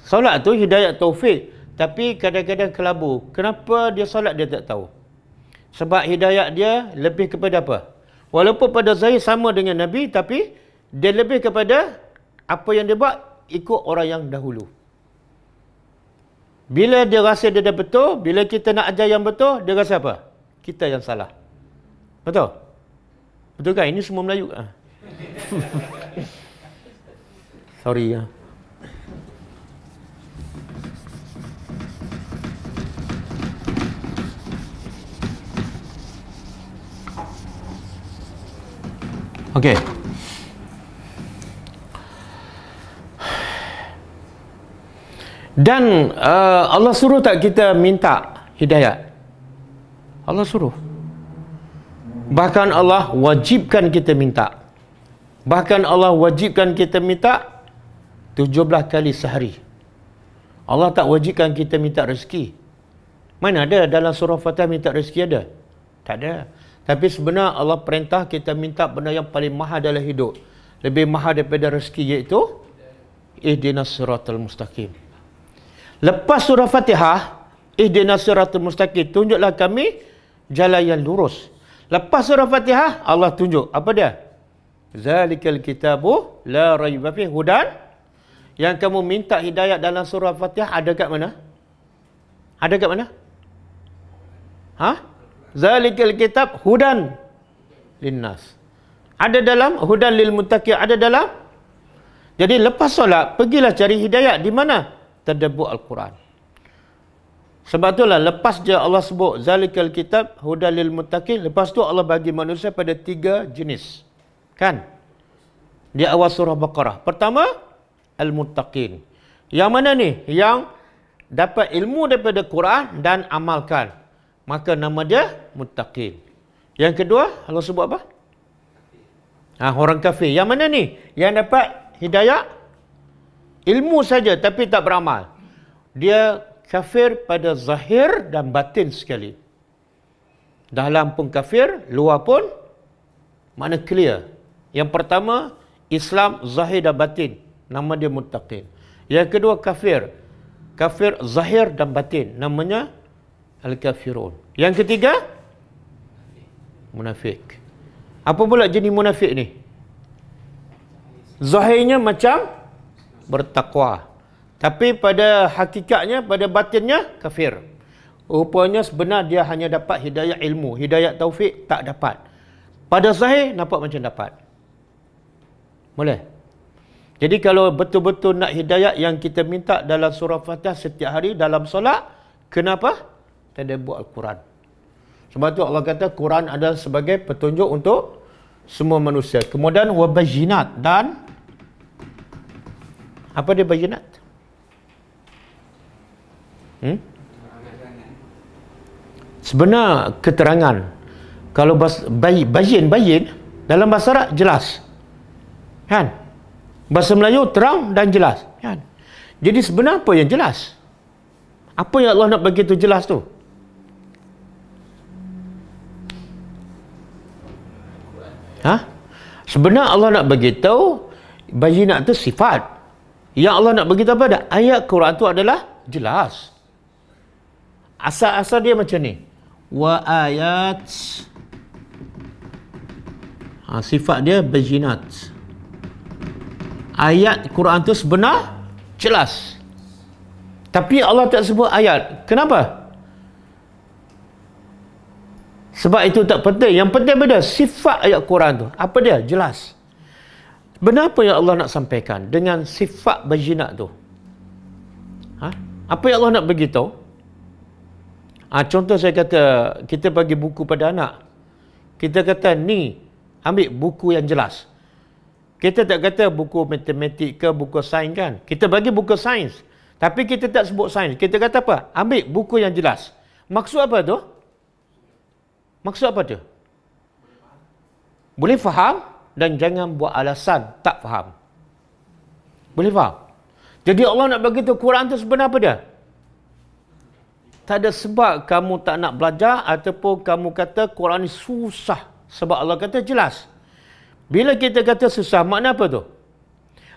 Solat tu hidayat taufik. Tapi kadang-kadang kelabu. Kenapa dia solat dia tak tahu? Sebab hidayat dia lebih kepada apa? Walaupun pada Zahir sama dengan Nabi. Tapi dia lebih kepada apa yang dia buat ikut orang yang dahulu. Bila dia rasa dia dah betul, bila kita nak ajar yang betul, dia rasa apa? Kita yang salah. Betul? Betul kan? Ini semua Melayu. Ha? Sorry. Ya. Okay. Dan uh, Allah suruh tak kita minta hidayat? Allah suruh. Bahkan Allah wajibkan kita minta. Bahkan Allah wajibkan kita minta 17 kali sehari. Allah tak wajibkan kita minta rezeki. Mana ada dalam surah Fatihah minta rezeki ada? Tak ada. Tapi sebenarnya Allah perintah kita minta benda yang paling mahal dalam hidup. Lebih mahal daripada rezeki iaitu ihdinas siratal mustaqim. Lepas surah Fatihah, ihdinas eh, siratal mustaqim, tunjuklah kami jalan yang lurus. Lepas surah Fatihah, Allah tunjuk apa dia? Zalikal kitabu la raiba fihi hudan. Yang kamu minta hidayah dalam surah Fatihah ada kat mana? Ada kat mana? Ha? Zalikal kitab hudan linnas. Ada dalam hudan lil muttaqin, ada dalam. Jadi lepas solat, pergilah cari hidayah di mana? tadabbur al-Quran. Sebab itulah lepas je Allah sebut zalikal kitab hudalil muttaqin, lepas tu Allah bagi manusia pada tiga jenis. Kan? Di awal surah Baqarah. Pertama, al-muttaqin. Yang mana ni? Yang dapat ilmu daripada Quran dan amalkan. Maka nama dia muttaqin. Yang kedua, Allah sebut apa? Ha, orang kafir. Yang mana ni? Yang dapat hidayah ilmu saja tapi tak beramal. Dia kafir pada zahir dan batin sekali. Dalam pun kafir, luar pun mana clear. Yang pertama, Islam zahir dan batin. Nama dia mutaqin. Yang kedua, kafir. Kafir zahir dan batin. Namanya Al-Kafirun. Yang ketiga, munafik. Apa pula jenis munafik ni? Zahirnya macam bertakwa. Tapi pada hakikatnya, pada batinnya, kafir. Rupanya sebenar dia hanya dapat hidayah ilmu. Hidayah taufik tak dapat. Pada zahir, nampak macam dapat. Boleh? Jadi kalau betul-betul nak hidayah yang kita minta dalam surah Fatihah setiap hari dalam solat, kenapa? Tanda buat Al-Quran. Sebab tu Allah kata Quran adalah sebagai petunjuk untuk semua manusia. Kemudian wabajinat dan apa dia bayinat? Hmm? Sebenar keterangan kalau bayin bayin dalam bahasa Arab jelas. Kan? Bahasa Melayu terang dan jelas, kan? Jadi sebenar apa yang jelas? Apa yang Allah nak bagi tu jelas tu? Ha? Sebenar Allah nak bagi tahu bayinat tu sifat. Yang Allah nak beritahu pada ayat Quran tu adalah jelas. Asal-asal dia macam ni. Wa ayat ha, sifat dia berjinat Ayat Quran tu sebenar jelas. Tapi Allah tak sebut ayat. Kenapa? Sebab itu tak penting. Yang penting pada sifat ayat Quran tu. Apa dia? Jelas. Benar apa yang Allah nak sampaikan dengan sifat berjinak tu? Ha? Apa yang Allah nak beritahu? Ha, contoh saya kata, kita bagi buku pada anak. Kita kata, ni, ambil buku yang jelas. Kita tak kata buku matematik ke buku sains kan? Kita bagi buku sains. Tapi kita tak sebut sains. Kita kata apa? Ambil buku yang jelas. Maksud apa tu? Maksud apa tu? Boleh faham? Boleh faham? dan jangan buat alasan tak faham. Boleh faham? Jadi Allah nak bagi tu Quran tu sebenarnya apa dia? Tak ada sebab kamu tak nak belajar ataupun kamu kata Quran ni susah. Sebab Allah kata jelas. Bila kita kata susah, makna apa tu?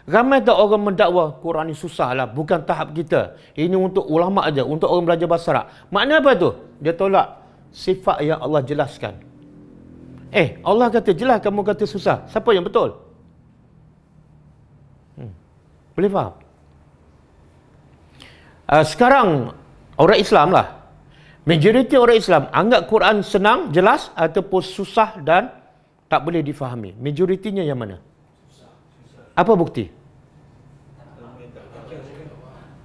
Ramai tak orang mendakwa Quran ni susah lah. Bukan tahap kita. Ini untuk ulama aja, Untuk orang belajar bahasa Arab. Makna apa tu? Dia tolak sifat yang Allah jelaskan. Eh, Allah kata jelas kamu kata susah. Siapa yang betul? Hmm. Boleh faham? Uh, sekarang, orang Islam lah. Majoriti orang Islam anggap Quran senang, jelas ataupun susah dan tak boleh difahami. Majoritinya yang mana? Apa bukti?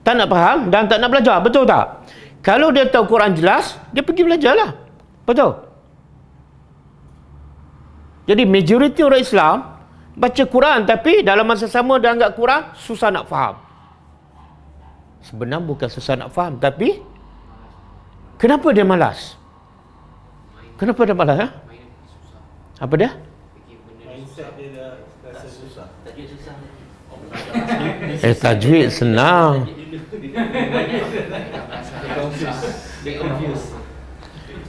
Tak nak faham dan tak nak belajar. Betul tak? Kalau dia tahu Quran jelas, dia pergi belajarlah. Betul? Jadi majoriti orang Islam baca Quran tapi dalam masa sama dia anggap Quran susah nak faham. Sebenarnya bukan susah nak faham tapi kenapa dia malas? Kenapa dia malas? Ha? Apa dia? Eh tajwid senang.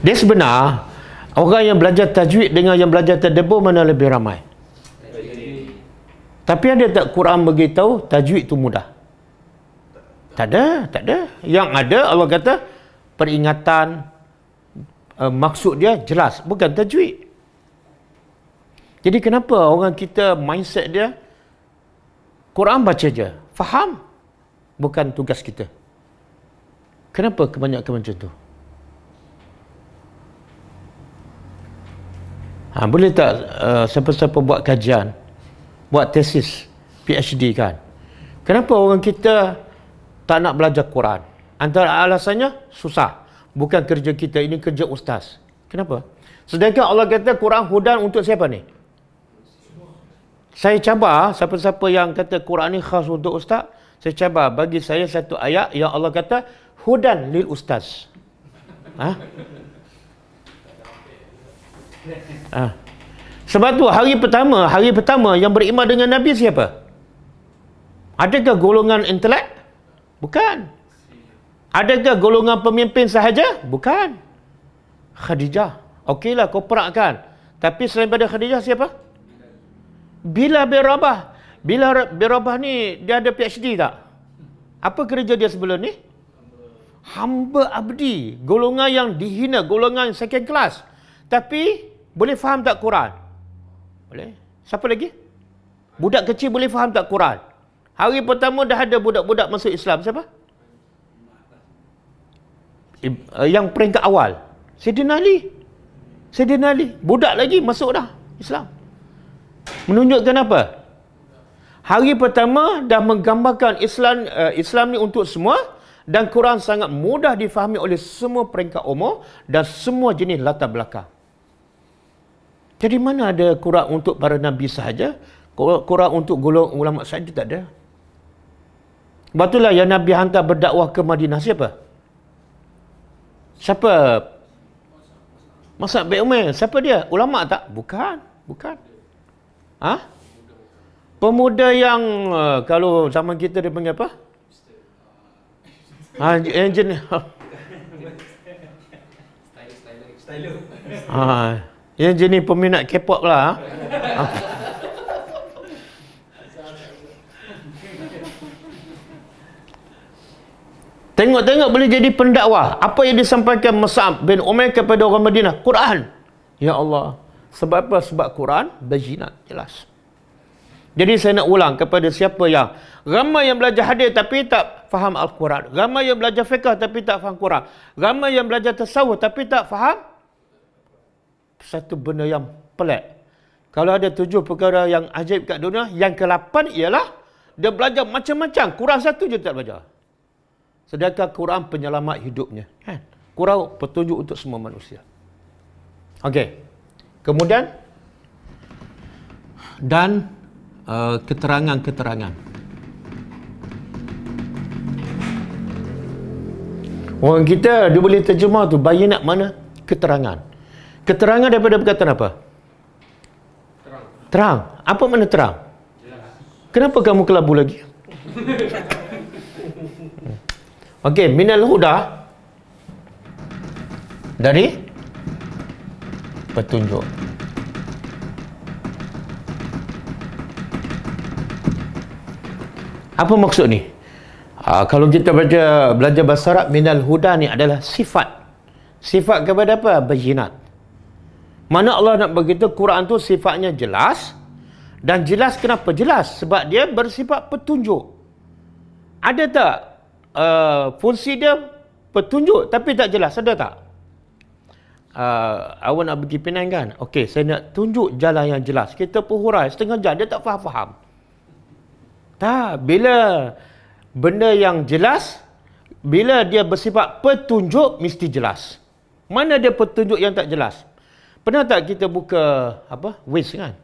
Dia sebenar Orang yang belajar tajwid dengan yang belajar tadabbur mana lebih ramai? Tapi ada tak Quran bagi tahu tajwid tu mudah? Tak ada, tak ada. Yang ada Allah kata peringatan uh, maksud dia jelas, bukan tajwid. Jadi kenapa orang kita mindset dia Quran baca je, faham? Bukan tugas kita. Kenapa kebanyakan macam tu? Ha, boleh tak uh, siapa-siapa buat kajian? Buat tesis PhD kan? Kenapa orang kita tak nak belajar Quran? Antara alasannya, susah. Bukan kerja kita, ini kerja ustaz. Kenapa? Sedangkan Allah kata Quran hudan untuk siapa ni? Saya cabar siapa-siapa yang kata Quran ni khas untuk ustaz, saya cabar bagi saya satu ayat yang Allah kata hudan lil ustaz. Ha? Ha. Sebab tu hari pertama, hari pertama yang beriman dengan Nabi siapa? Adakah golongan intelek? Bukan. Adakah golongan pemimpin sahaja? Bukan. Khadijah. Okeylah, kau perakkan. Tapi selain pada Khadijah, siapa? Bila bin Bila bin ni, dia ada PhD tak? Apa kerja dia sebelum ni? Hamba abdi. Golongan yang dihina. Golongan second class. Tapi, boleh faham tak Quran? Boleh. Siapa lagi? Budak kecil boleh faham tak Quran? Hari pertama dah ada budak-budak masuk Islam. Siapa? Eh, yang peringkat awal. Sayyidina Ali. Sayyidina Ali. Budak lagi masuk dah Islam. Menunjukkan apa? Hari pertama dah menggambarkan Islam uh, Islam ni untuk semua dan Quran sangat mudah difahami oleh semua peringkat umur dan semua jenis latar belakang. Jadi mana ada Quran untuk para nabi sahaja? Quran untuk golong ulama sahaja tak ada. Batulah yang nabi hantar berdakwah ke Madinah siapa? Siapa? Masa bin Umar, siapa dia? Ulama tak? Bukan, bukan. Ah? Ha? Pemuda yang eh, kalau zaman kita dia panggil apa? Ha, engineer. Stylist, stylist. Stylist. Ah. Ha. Yang jenis peminat K-pop lah. Ha? Tengok-tengok boleh jadi pendakwa. Apa yang disampaikan Mas'ab bin Umair kepada orang Madinah? Quran. Ya Allah. Sebab apa? Sebab Quran berjinat. Jelas. Jadi saya nak ulang kepada siapa yang ramai yang belajar hadis tapi tak faham Al-Quran. Ramai yang belajar fiqah tapi tak faham Quran. Ramai yang belajar tasawuf tapi tak faham satu benda yang pelik. Kalau ada tujuh perkara yang ajaib kat dunia, yang ke-8 ialah dia belajar macam-macam, kurang satu je tak belajar. Sedangkan Quran penyelamat hidupnya, kan? Quran petunjuk untuk semua manusia. Okey. Kemudian dan uh, keterangan-keterangan. Orang kita dia boleh terjemah tu bayi nak mana? Keterangan. Keterangan daripada perkataan apa? Terang. Terang. Apa mana terang? Jelas. Kenapa kamu kelabu lagi? Okey, minal huda dari petunjuk. Apa maksud ni? Ha, kalau kita baca belajar bahasa Arab minal huda ni adalah sifat. Sifat kepada apa? Bayyinat. Mana Allah nak begitu Quran tu sifatnya jelas dan jelas kenapa jelas? Sebab dia bersifat petunjuk. Ada tak uh, fungsi dia petunjuk tapi tak jelas? Ada tak? Uh, awak nak bagi Penang kan? Okey, saya nak tunjuk jalan yang jelas. Kita perhurai setengah jam, dia tak faham-faham. Tak, bila benda yang jelas, bila dia bersifat petunjuk, mesti jelas. Mana dia petunjuk yang tak jelas? Pernah tak kita buka apa? Wis kan?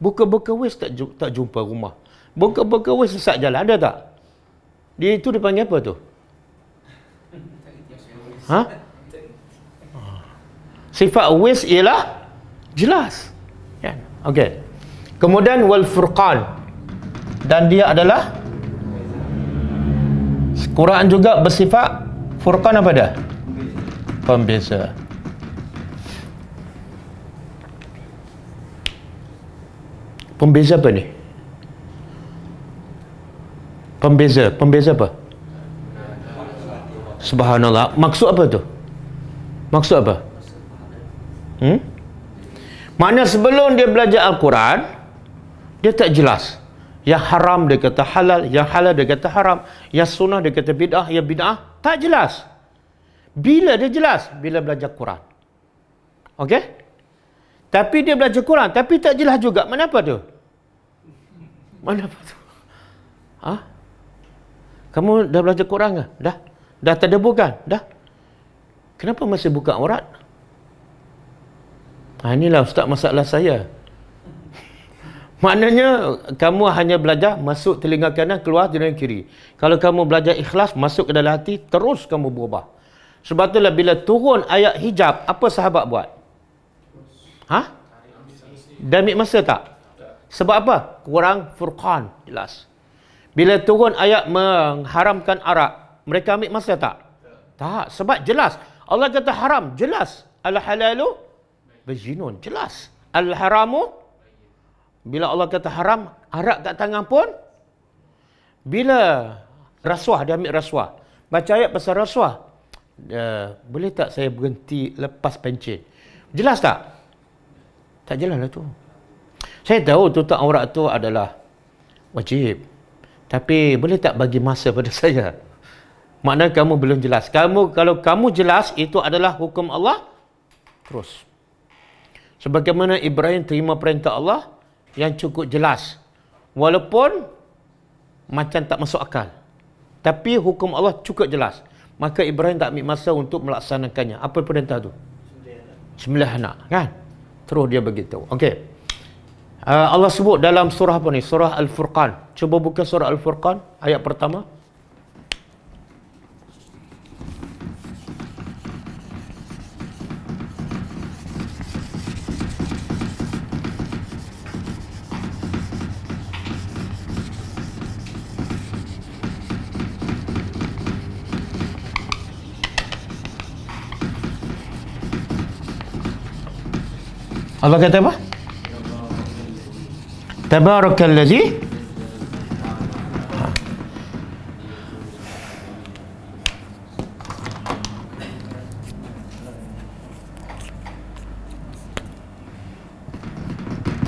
Buka-buka wis tak tak jumpa rumah. Buka-buka wis sesak jalan ada tak? Dia itu dipanggil apa tu? Ha? Sifat wis ialah jelas. Kan? Okey. Kemudian wal furqan dan dia adalah Quran juga bersifat furqan apa dah? Pembeza. Pembeza. Pembeza apa ni? Pembeza, pembeza apa? Subhanallah. Maksud apa tu? Maksud apa? Hmm? Mana sebelum dia belajar Al-Quran, dia tak jelas. Yang haram dia kata halal, yang halal dia kata haram, yang sunnah dia kata bid'ah, yang bid'ah tak jelas. Bila dia jelas? Bila belajar Quran. Okey? Tapi dia belajar Quran. Tapi tak jelas juga. Mana apa tu? Mana apa tu? Ha? Kamu dah belajar Quran ke? Dah? Dah terdebu kan? Dah? Kenapa masih buka aurat? Ha, inilah ustaz masalah saya. Maknanya kamu hanya belajar masuk telinga kanan keluar telinga kiri. Kalau kamu belajar ikhlas masuk ke dalam hati terus kamu berubah. Sebab itulah bila turun ayat hijab apa sahabat buat? Ha? Dan ambil masa tak? Sebab apa? Kurang furqan jelas. Bila turun ayat mengharamkan arak, mereka ambil masa tak? Tak. Sebab jelas. Allah kata haram. Jelas. Al-halalu berjinun. Jelas. Al-haramu bila Allah kata haram, arak kat tangan pun bila rasuah, dia ambil rasuah. Baca ayat pasal rasuah. Uh, boleh tak saya berhenti lepas pencin? Jelas tak? Tak jelas lah tu. Saya tahu tutup aurat tu adalah wajib. Tapi boleh tak bagi masa pada saya? Mana kamu belum jelas. Kamu Kalau kamu jelas, itu adalah hukum Allah. Terus. Sebagaimana Ibrahim terima perintah Allah yang cukup jelas. Walaupun macam tak masuk akal. Tapi hukum Allah cukup jelas. Maka Ibrahim tak ambil masa untuk melaksanakannya. Apa perintah tu? Sembilan anak. Sembilan anak, kan? terus dia begitu. Okey. Uh, Allah sebut dalam surah apa ni? Surah Al-Furqan. Cuba buka surah Al-Furqan ayat pertama. الله كتبه تبارك الذي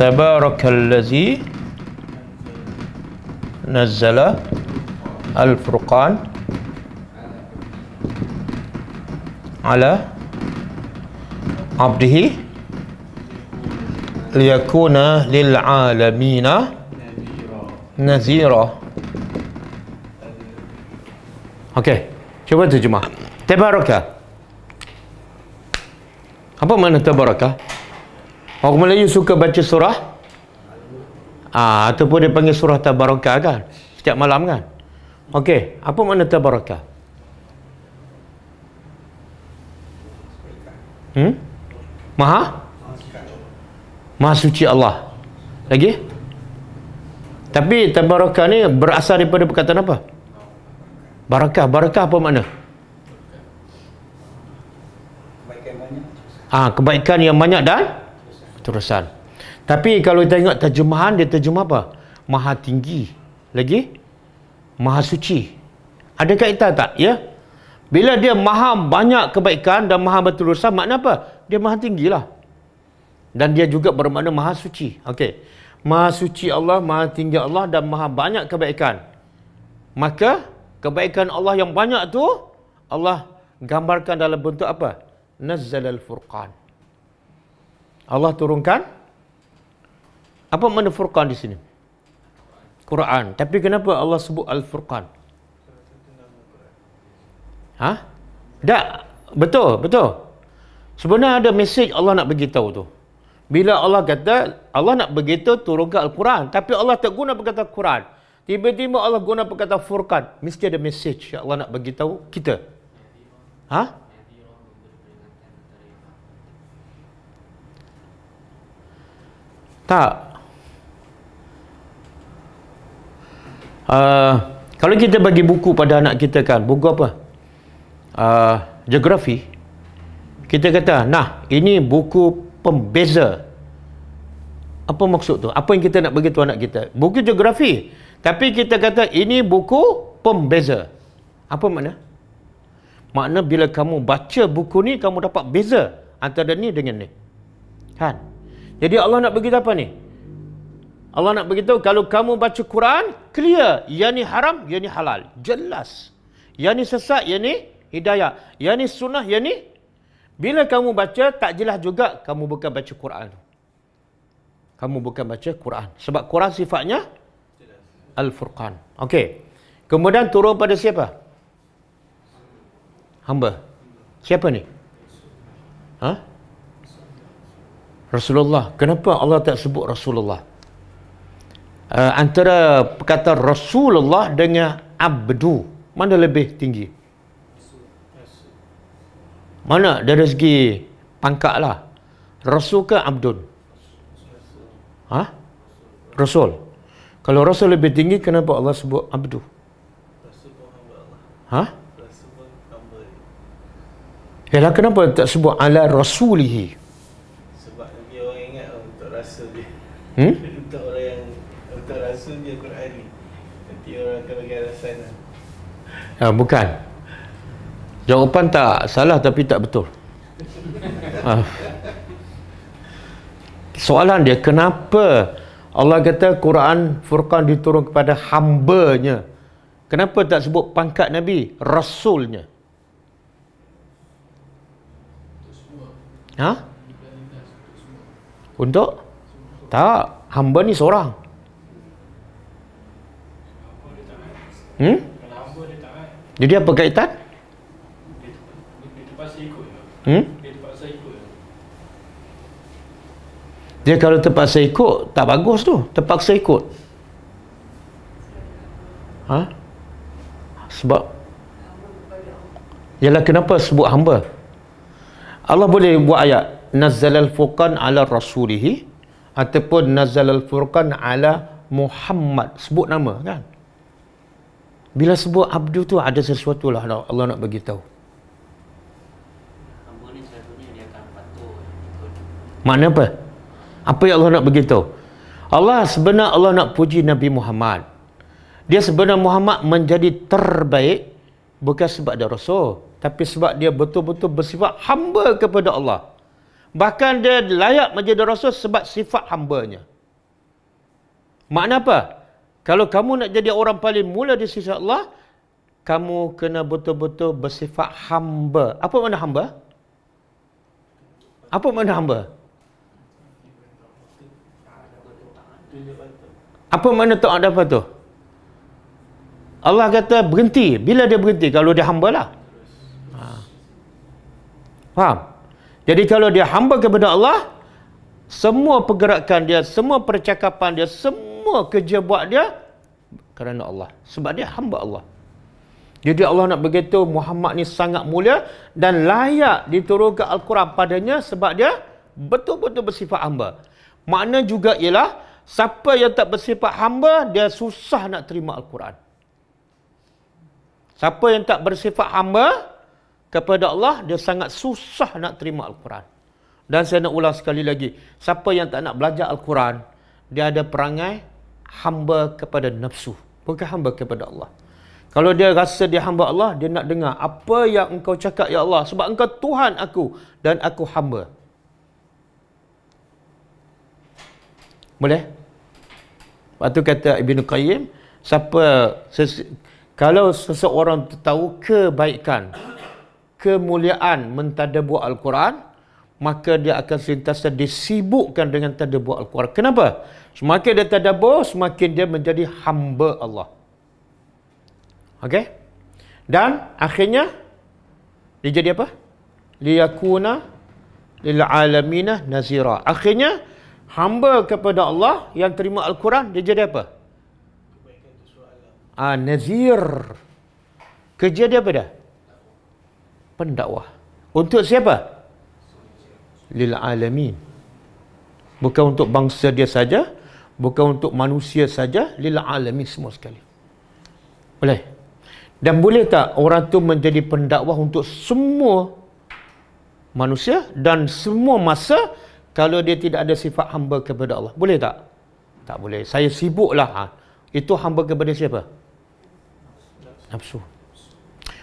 تبارك الذي نزل الفرقان على عبده liyakuna lil alamina nazira Okey, cuba terjemah. Tabaraka. Apa makna tabaraka? Orang Melayu suka baca surah? Ah, ha, ataupun dia panggil surah tabaraka kan? Setiap malam kan? Okey, apa makna tabaraka? Hmm? Maha? Maha? Maha suci Allah. Lagi? Tapi tabarakah ni berasal daripada perkataan apa? Barakah. Barakah apa makna? Ah, ha, kebaikan yang banyak dan terusan. Tapi kalau kita tengok terjemahan dia terjemah apa? Maha tinggi. Lagi? Maha suci. Ada kaitan tak? Ya. Bila dia maha banyak kebaikan dan maha berterusan makna apa? Dia maha tinggilah. lah dan dia juga bermakna maha suci. Okey. Maha suci Allah, maha tinggi Allah dan maha banyak kebaikan. Maka kebaikan Allah yang banyak tu Allah gambarkan dalam bentuk apa? al Furqan. Allah turunkan apa makna Furqan di sini? Quran. Tapi kenapa Allah sebut Al-Furqan? Ha? Tak. Betul, betul. Sebenarnya ada mesej Allah nak beritahu tu. Bila Allah kata, Allah nak begitu turun Al-Quran. Tapi Allah tak guna perkataan Quran. Tiba-tiba Allah guna perkataan Furqan. Mesti ada message yang Allah nak beritahu kita. Ha? Tak. Uh, kalau kita bagi buku pada anak kita kan, buku apa? Uh, geografi. Kita kata, nah, ini buku pembeza apa maksud tu apa yang kita nak bagi tu anak kita buku geografi tapi kita kata ini buku pembeza apa makna makna bila kamu baca buku ni kamu dapat beza antara ni dengan ni kan jadi Allah nak bagi apa ni Allah nak beritahu kalau kamu baca Quran clear yang ni haram yang ni halal jelas yang ni sesat yang ni hidayah yang ni sunnah yang ni bila kamu baca, tak jelas juga kamu bukan baca Quran. Kamu bukan baca Quran. Sebab Quran sifatnya? Al-Furqan. Okey. Kemudian turun pada siapa? Hamba. Siapa ni? Ha? Rasulullah. Kenapa Allah tak sebut Rasulullah? Uh, antara perkataan Rasulullah dengan Abdu. Mana lebih tinggi? Rasulullah. Mana dari rezeki pangkat lah. Rasul ke Abdun? Ha? Rasul. Kalau Rasul lebih tinggi, kenapa Allah sebut Abdu? Ha? Yalah kenapa tak sebut ala rasulihi? Sebab dia orang ingat untuk rasul dia. Hmm? untuk orang yang untuk rasul dia Quran ni. Nanti orang kalau bagi alasan lah. Ha, bukan. Jawapan tak salah tapi tak betul. Ah. Soalan dia kenapa Allah kata Quran Furqan diturun kepada hamba-Nya? Kenapa tak sebut pangkat Nabi, rasulnya? Ha? Untuk? Tak, hamba ni seorang. Hmm? Jadi apa kaitan? Hmm? Dia kalau terpaksa ikut, tak bagus tu. Terpaksa ikut. Ha? Sebab Ialah kenapa sebut hamba? Allah boleh buat ayat nazzalal furqan ala rasulihi ataupun nazzalal furqan ala Muhammad sebut nama kan bila sebut abdu tu ada sesuatu lah Allah nak bagi tahu Mana apa? Apa yang Allah nak begitu? Allah sebenar Allah nak puji Nabi Muhammad. Dia sebenar Muhammad menjadi terbaik bukan sebab dia rasul, tapi sebab dia betul-betul bersifat hamba kepada Allah. Bahkan dia layak menjadi rasul sebab sifat hambanya. Makna apa? Kalau kamu nak jadi orang paling mula di sisi Allah, kamu kena betul-betul bersifat hamba. Apa makna hamba? Apa makna hamba? Apa makna hamba? Apa makna tak dapat tu? Allah kata berhenti. Bila dia berhenti? Kalau dia hamba lah. Ha. Faham? Jadi kalau dia hamba kepada Allah, semua pergerakan dia, semua percakapan dia, semua kerja buat dia, kerana Allah. Sebab dia hamba Allah. Jadi Allah nak begitu Muhammad ni sangat mulia dan layak ke Al-Quran padanya sebab dia betul-betul bersifat hamba. Makna juga ialah, Siapa yang tak bersifat hamba, dia susah nak terima Al-Quran. Siapa yang tak bersifat hamba kepada Allah, dia sangat susah nak terima Al-Quran. Dan saya nak ulang sekali lagi. Siapa yang tak nak belajar Al-Quran, dia ada perangai hamba kepada nafsu. Bukan hamba kepada Allah. Kalau dia rasa dia hamba Allah, dia nak dengar apa yang engkau cakap, Ya Allah. Sebab engkau Tuhan aku dan aku hamba. Boleh? Waktu kata Ibn Qayyim, siapa ses, kalau seseorang tahu kebaikan, kemuliaan mentadabbur Al-Quran, maka dia akan sentiasa disibukkan dengan tadabbur Al-Quran. Kenapa? Semakin dia tadabbur, semakin dia menjadi hamba Allah. Okey? Dan akhirnya dia jadi apa? Liyakuna lil nazira. Akhirnya hamba kepada Allah yang terima Al-Quran, dia jadi apa? Ha, nazir. Kerja dia apa dah? Pendakwah. Untuk siapa? Lil alamin. Bukan untuk bangsa dia saja, bukan untuk manusia saja, lil alamin semua sekali. Boleh. Dan boleh tak orang tu menjadi pendakwah untuk semua manusia dan semua masa kalau dia tidak ada sifat hamba kepada Allah. Boleh tak? Tak boleh. Saya sibuklah. Ha. Itu hamba kepada siapa? Nafsu.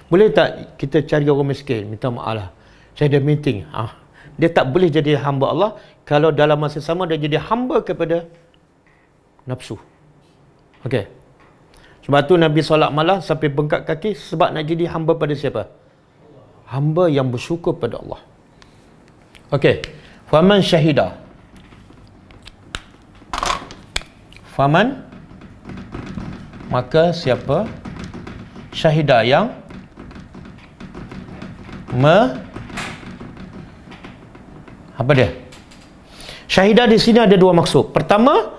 Boleh tak kita cari orang miskin? Minta maaf lah. Saya ada meeting. Ha. Dia tak boleh jadi hamba Allah kalau dalam masa sama dia jadi hamba kepada nafsu. Okey. Sebab tu Nabi solat malam sampai bengkak kaki sebab nak jadi hamba pada siapa? Hamba yang bersyukur pada Allah. Okey. Faman syahida Faman Maka siapa Syahida yang Me Apa dia Syahida di sini ada dua maksud Pertama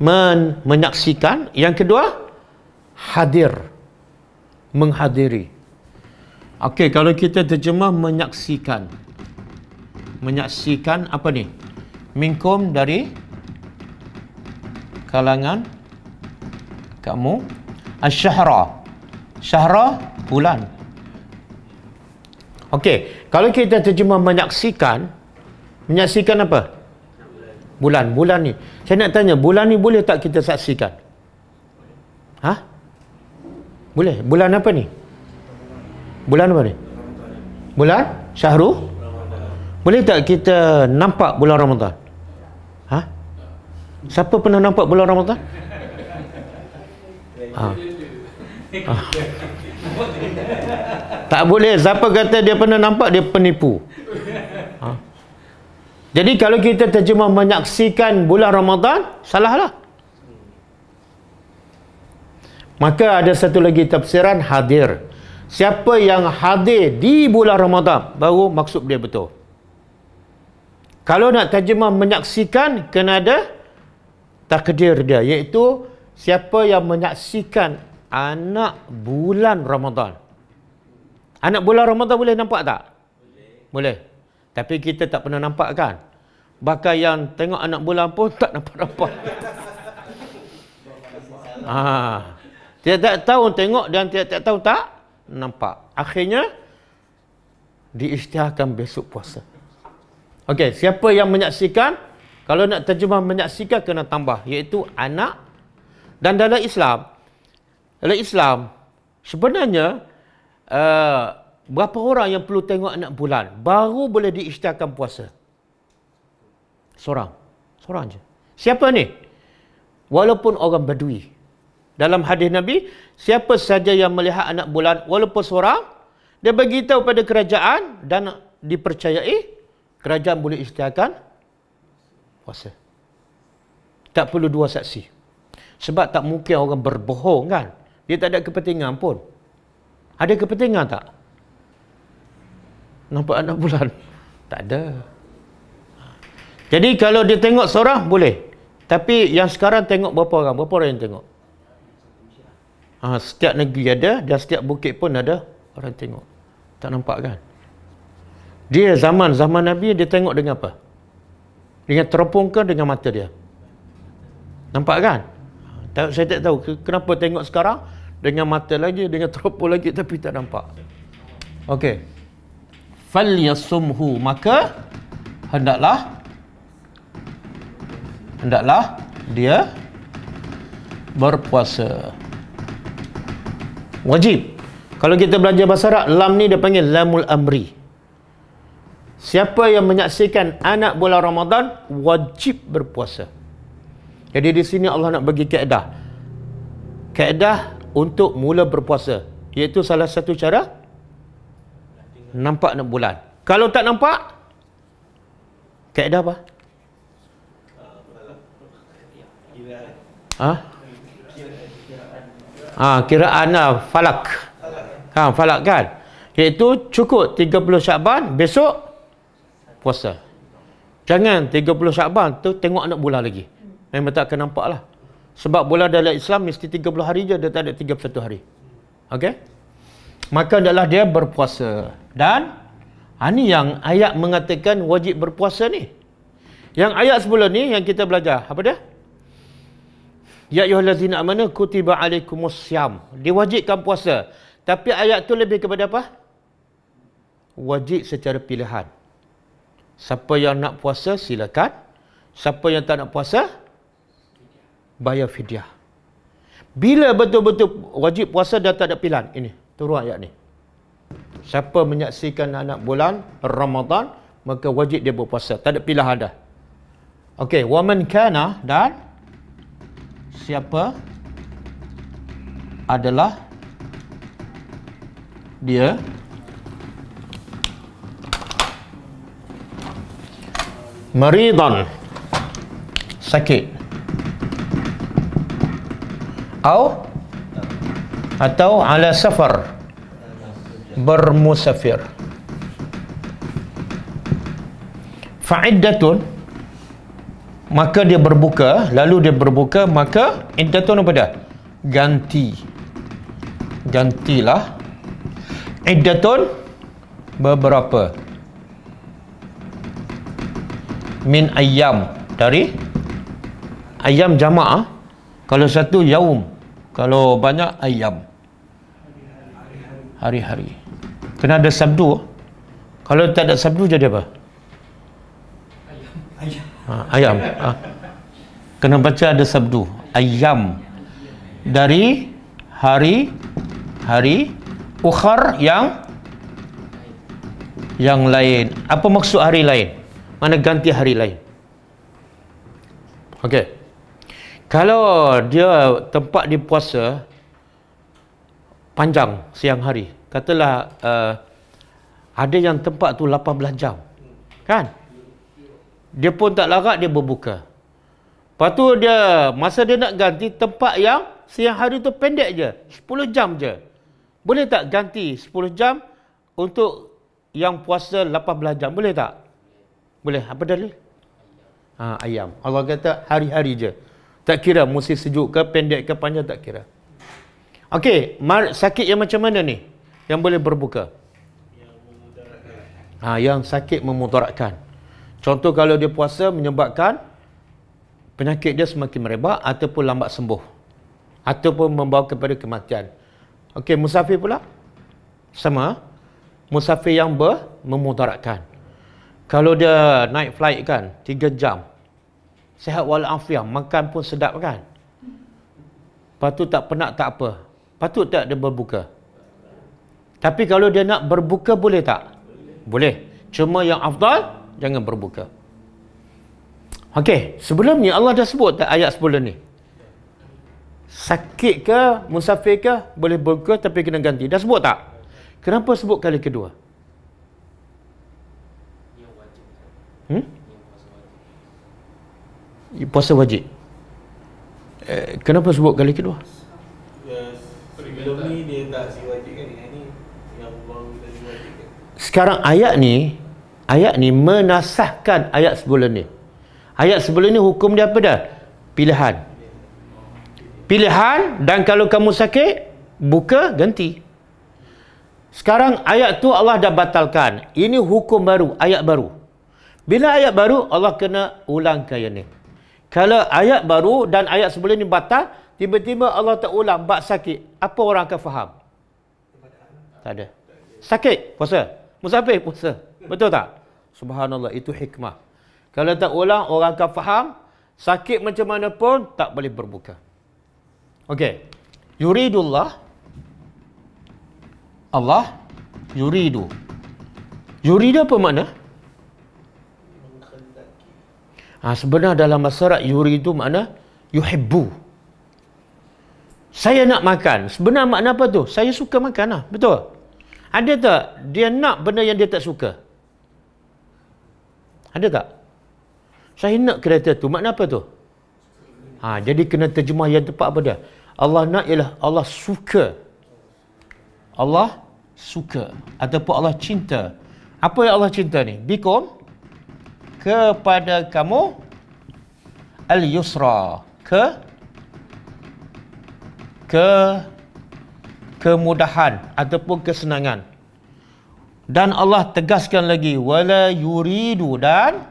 men Menyaksikan Yang kedua Hadir Menghadiri Okey, kalau kita terjemah menyaksikan menyaksikan apa ni? Minkum dari kalangan kamu asyhara. Syahra bulan. Okey, kalau kita terjemah menyaksikan menyaksikan apa? Bulan. Bulan ni. Saya nak tanya, bulan ni boleh tak kita saksikan? Ha? Boleh. Bulan apa ni? Bulan apa ni? Bulan Syahrul boleh tak kita nampak bulan Ramadhan? Ha? Siapa pernah nampak bulan Ramadhan? Ha. ha. Tak boleh. Siapa kata dia pernah nampak, dia penipu. Ha. Jadi kalau kita terjemah menyaksikan bulan Ramadhan salahlah. Maka ada satu lagi tafsiran hadir. Siapa yang hadir di bulan Ramadhan? baru maksud dia betul. Kalau nak terjemah menyaksikan, kena ada takdir dia. Iaitu, siapa yang menyaksikan anak bulan Ramadan. Anak bulan Ramadan boleh nampak tak? Boleh. Tapi kita tak pernah nampak kan? Bahkan yang tengok anak bulan pun tak nampak-nampak. ha. Tiap-tiap tahun tengok dan tiap-tiap tahun tak nampak. Akhirnya, diisytiharkan besok puasa. Okey, siapa yang menyaksikan? Kalau nak terjemah menyaksikan kena tambah iaitu anak. Dan dalam Islam, dalam Islam sebenarnya uh, berapa orang yang perlu tengok anak bulan baru boleh diisytiharkan puasa? Seorang. Seorang je. Siapa ni? Walaupun orang badui. Dalam hadis Nabi, siapa saja yang melihat anak bulan walaupun seorang, dia beritahu pada kerajaan dan dipercayai kerajaan boleh isytiharkan puasa. Tak perlu dua saksi. Sebab tak mungkin orang berbohong kan. Dia tak ada kepentingan pun. Ada kepentingan tak? Nampak anak bulan? Tak ada. Jadi kalau dia tengok seorang boleh. Tapi yang sekarang tengok berapa orang? Berapa orang yang tengok? Ha, setiap negeri ada dan setiap bukit pun ada orang tengok. Tak nampak kan? Dia zaman zaman Nabi dia tengok dengan apa? Dengan teropong ke dengan mata dia? Nampak kan? Tak, saya tak tahu kenapa tengok sekarang dengan mata lagi, dengan teropong lagi tapi tak nampak. Okey. Fal yasumhu maka hendaklah hendaklah dia berpuasa. Wajib. Kalau kita belajar bahasa Arab, lam ni dia panggil lamul amri. Siapa yang menyaksikan anak bulan Ramadan wajib berpuasa. Jadi di sini Allah nak bagi kaedah. Kaedah untuk mula berpuasa. Iaitu salah satu cara nampak anak bulan. Kalau tak nampak, kaedah apa? Ha? Ha, kiraan lah, falak. Ha, falak kan? Iaitu cukup 30 syaban, besok puasa. Jangan 30 Syakban tu tengok anak bola lagi. Memang tak akan nampak lah. Sebab bola dalam Islam mesti 30 hari je, dia tak ada 31 hari. Okey? Maka adalah dia berpuasa. Dan, ini yang ayat mengatakan wajib berpuasa ni. Yang ayat sebelum ni yang kita belajar, apa dia? Ya yuhallazina amanu kutiba alaikumus siyam. Diwajibkan puasa. Tapi ayat tu lebih kepada apa? Wajib secara pilihan. Siapa yang nak puasa silakan. Siapa yang tak nak puasa bayar fidyah. Bila betul-betul wajib puasa dah tak ada pilihan ini. Turun ayat ni. Siapa menyaksikan anak bulan Ramadan maka wajib dia berpuasa. Tak ada pilihan dah. Okey, waman kana dan siapa adalah dia maridan sakit atau atau ala safar bermusafir fa'iddatun maka dia berbuka lalu dia berbuka maka iddatun apa dah ganti gantilah iddatun beberapa min ayam dari ayam jamaah kalau satu yaum kalau banyak ayam hari-hari kena ada sabdu ah. kalau tak ada sabdu jadi apa ayam ayam ah, ha, ah. kena baca ada sabdu ayam dari hari hari ukhar yang yang lain apa maksud hari lain mana ganti hari lain. Okey. Kalau dia tempat dia puasa panjang siang hari, katalah uh, ada yang tempat tu 18 jam. Kan? Dia pun tak larat dia berbuka. Lepas tu dia masa dia nak ganti tempat yang siang hari tu pendek je, 10 jam je. Boleh tak ganti 10 jam untuk yang puasa 18 jam? Boleh tak? Boleh. Apa dalil? Ha, ayam. Allah kata hari-hari je. Tak kira musim sejuk ke, pendek ke, panjang tak kira. Okey, sakit yang macam mana ni? Yang boleh berbuka? Yang ah, Ha, yang sakit memutarakan Contoh kalau dia puasa menyebabkan penyakit dia semakin merebak ataupun lambat sembuh. Ataupun membawa kepada kematian. Okey, musafir pula? Sama. Musafir yang ber memudaratkan. Kalau dia naik flight kan 3 jam Sehat walafiah Makan pun sedap kan Patut tak penat tak apa Patut tak dia berbuka Tapi kalau dia nak berbuka boleh tak? Boleh Cuma yang afdal Jangan berbuka Okey, sebelum ni Allah dah sebut tak ayat sebelum ni? Sakit ke, musafir ke, boleh berbuka tapi kena ganti. Dah sebut tak? Kenapa sebut kali kedua? Hmm? Puasa wajib. Eh, kenapa sebut kali kedua? Kan? Kan? Sekarang ayat ni, ayat ni menasahkan ayat sebelum ni. Ayat sebelum ni hukum dia apa dah? Pilihan. Pilihan dan kalau kamu sakit, buka ganti. Sekarang ayat tu Allah dah batalkan. Ini hukum baru, ayat baru. Bila ayat baru, Allah kena ulang kaya ni. Kalau ayat baru dan ayat sebelum ni batal, tiba-tiba Allah tak ulang, bak sakit. Apa orang akan faham? Tak ada. Sakit, puasa. Musafir, puasa. Betul tak? Subhanallah, itu hikmah. Kalau tak ulang, orang akan faham. Sakit macam mana pun, tak boleh berbuka. Okey. Yuridullah. Allah. Yuridu. Yuridu apa makna? Yuridu. Ha, sebenarnya dalam masyarakat yuri itu makna yuhibbu. Saya nak makan. Sebenarnya makna apa tu? Saya suka makan lah. Betul? Ada tak dia nak benda yang dia tak suka? Ada tak? Saya nak kereta tu. Makna apa tu? Ha, jadi kena terjemah yang tepat apa dia? Allah nak ialah Allah suka. Allah suka. Ataupun Allah cinta. Apa yang Allah cinta ni? Bikum kepada kamu al yusra ke ke kemudahan ataupun kesenangan dan Allah tegaskan lagi wala yuridu dan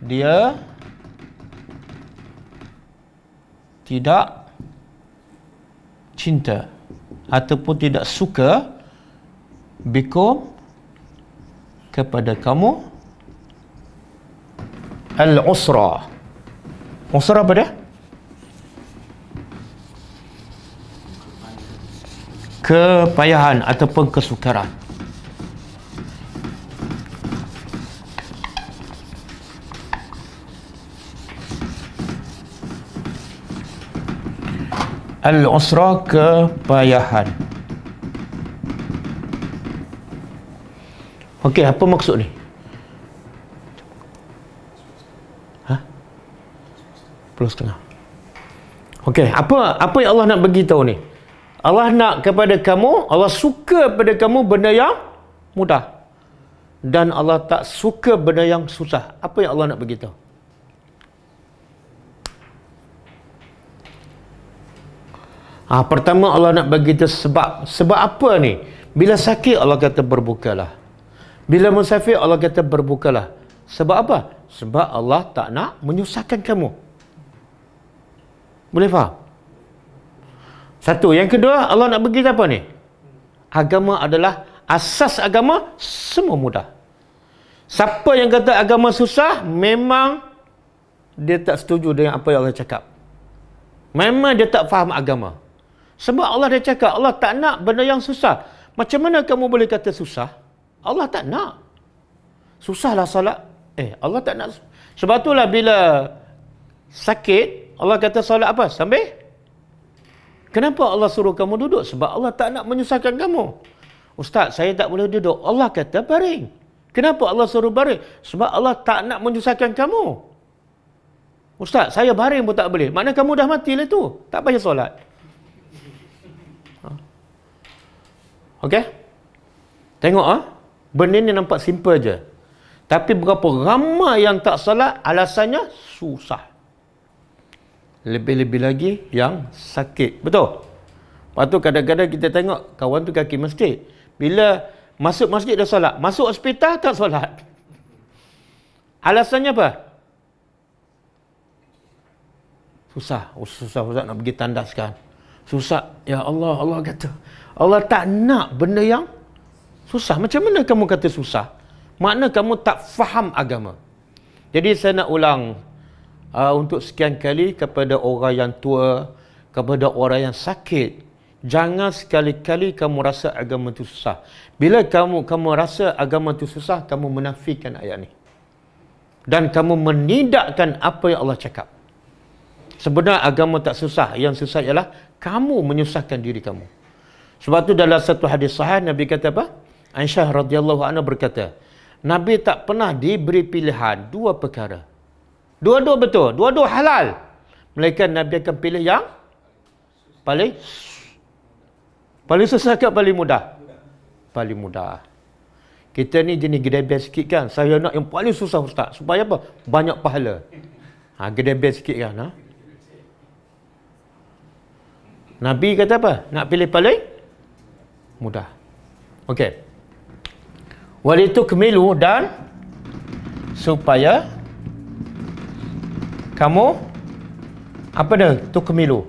dia tidak cinta ataupun tidak suka bikum kepada kamu al-usra. Usra apa dia? Kepayahan ataupun kesukaran. Al-usra kepayahan. Okey, apa maksud ni? puluh setengah. Okey, apa apa yang Allah nak bagi tahu ni? Allah nak kepada kamu, Allah suka pada kamu benda yang mudah. Dan Allah tak suka benda yang susah. Apa yang Allah nak bagi tahu? Ah, ha, pertama Allah nak bagi tahu sebab sebab apa ni? Bila sakit Allah kata berbukalah. Bila musafir Allah kata berbukalah. Sebab apa? Sebab Allah tak nak menyusahkan kamu. Boleh faham? Satu. Yang kedua, Allah nak bagi apa ni? Agama adalah asas agama semua mudah. Siapa yang kata agama susah, memang dia tak setuju dengan apa yang Allah cakap. Memang dia tak faham agama. Sebab Allah dah cakap, Allah tak nak benda yang susah. Macam mana kamu boleh kata susah? Allah tak nak. Susahlah salat. Eh, Allah tak nak. Sebab itulah bila sakit, Allah kata solat apa? Sambil? Kenapa Allah suruh kamu duduk? Sebab Allah tak nak menyusahkan kamu. Ustaz, saya tak boleh duduk. Allah kata baring. Kenapa Allah suruh baring? Sebab Allah tak nak menyusahkan kamu. Ustaz, saya baring pun tak boleh. Mana kamu dah mati lah tu. Tak payah solat. Okey? Tengok ah. Ha? Benda ni nampak simple je. Tapi berapa ramai yang tak solat, alasannya susah lebih-lebih lagi yang sakit. Betul? Lepas tu kadang-kadang kita tengok kawan tu kaki masjid. Bila masuk masjid dah solat. Masuk hospital tak solat. Alasannya apa? Susah. Susah-susah oh, nak pergi tandaskan. Susah. Ya Allah, Allah kata. Allah tak nak benda yang susah. Macam mana kamu kata susah? Makna kamu tak faham agama. Jadi saya nak ulang uh, untuk sekian kali kepada orang yang tua, kepada orang yang sakit, jangan sekali-kali kamu rasa agama itu susah. Bila kamu kamu rasa agama itu susah, kamu menafikan ayat ini. Dan kamu menidakkan apa yang Allah cakap. Sebenarnya agama tak susah. Yang susah ialah kamu menyusahkan diri kamu. Sebab tu dalam satu hadis sahih Nabi kata apa? Aisyah radhiyallahu anha berkata, Nabi tak pernah diberi pilihan dua perkara. Dua-dua betul. Dua-dua halal. Melainkan Nabi akan pilih yang paling paling susah ke paling mudah? Paling mudah. Kita ni jenis gedebel sikit kan. Saya nak yang paling susah ustaz. Supaya apa? Banyak pahala. Ha, gedebel sikit kan. Ha? Nabi kata apa? Nak pilih paling mudah. Okey. Walitu kemilu dan supaya kamu apa dia tukmilu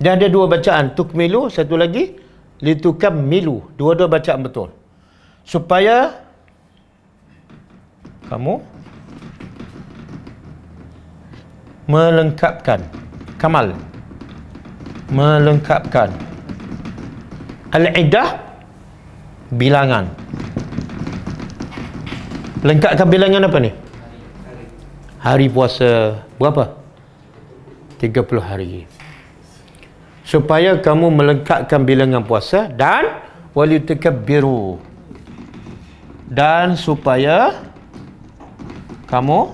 dia ada dua bacaan tukmilu satu lagi litukam milu dua-dua bacaan betul supaya kamu melengkapkan kamal melengkapkan al-iddah bilangan lengkapkan bilangan apa ni hari puasa berapa? 30 hari. Supaya kamu melengkapkan bilangan puasa dan walitakabbiru. Dan supaya kamu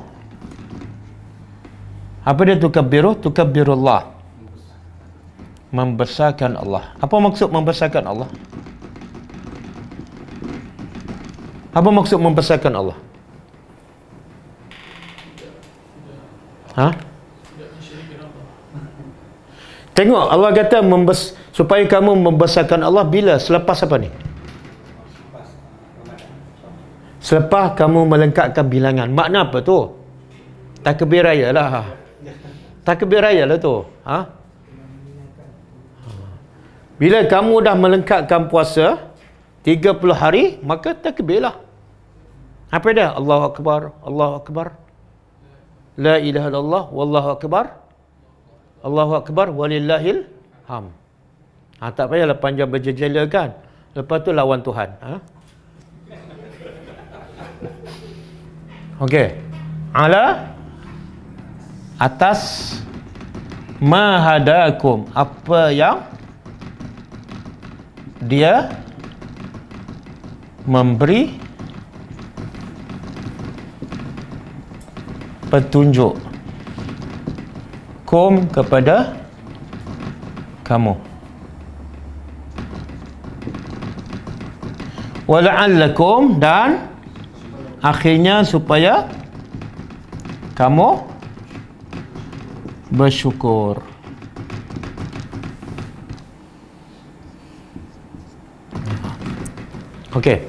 apa dia tukabbiru? Tukabbirullah. Membesarkan Allah. membesarkan Allah? Apa maksud membesarkan Allah? Apa maksud membesarkan Allah? Ha? Tengok Allah kata supaya kamu membesarkan Allah bila selepas apa ni? Selepas kamu melengkapkan bilangan. Makna apa tu? Takbir raya lah. Ha. Takbir raya lah tu. Ha? Bila kamu dah melengkapkan puasa 30 hari, maka takbir lah. Apa dia? Allahu Akbar, Allahu Akbar. La ilaha illallah wallahu akbar. Allahu akbar walillahil ham. Ha, tak payahlah panjang berjejela kan. Lepas tu lawan Tuhan. Ha? Okey. Ala atas mahadakum apa yang dia memberi petunjuk kom kepada kamu wala'allakum dan akhirnya supaya kamu bersyukur Okey.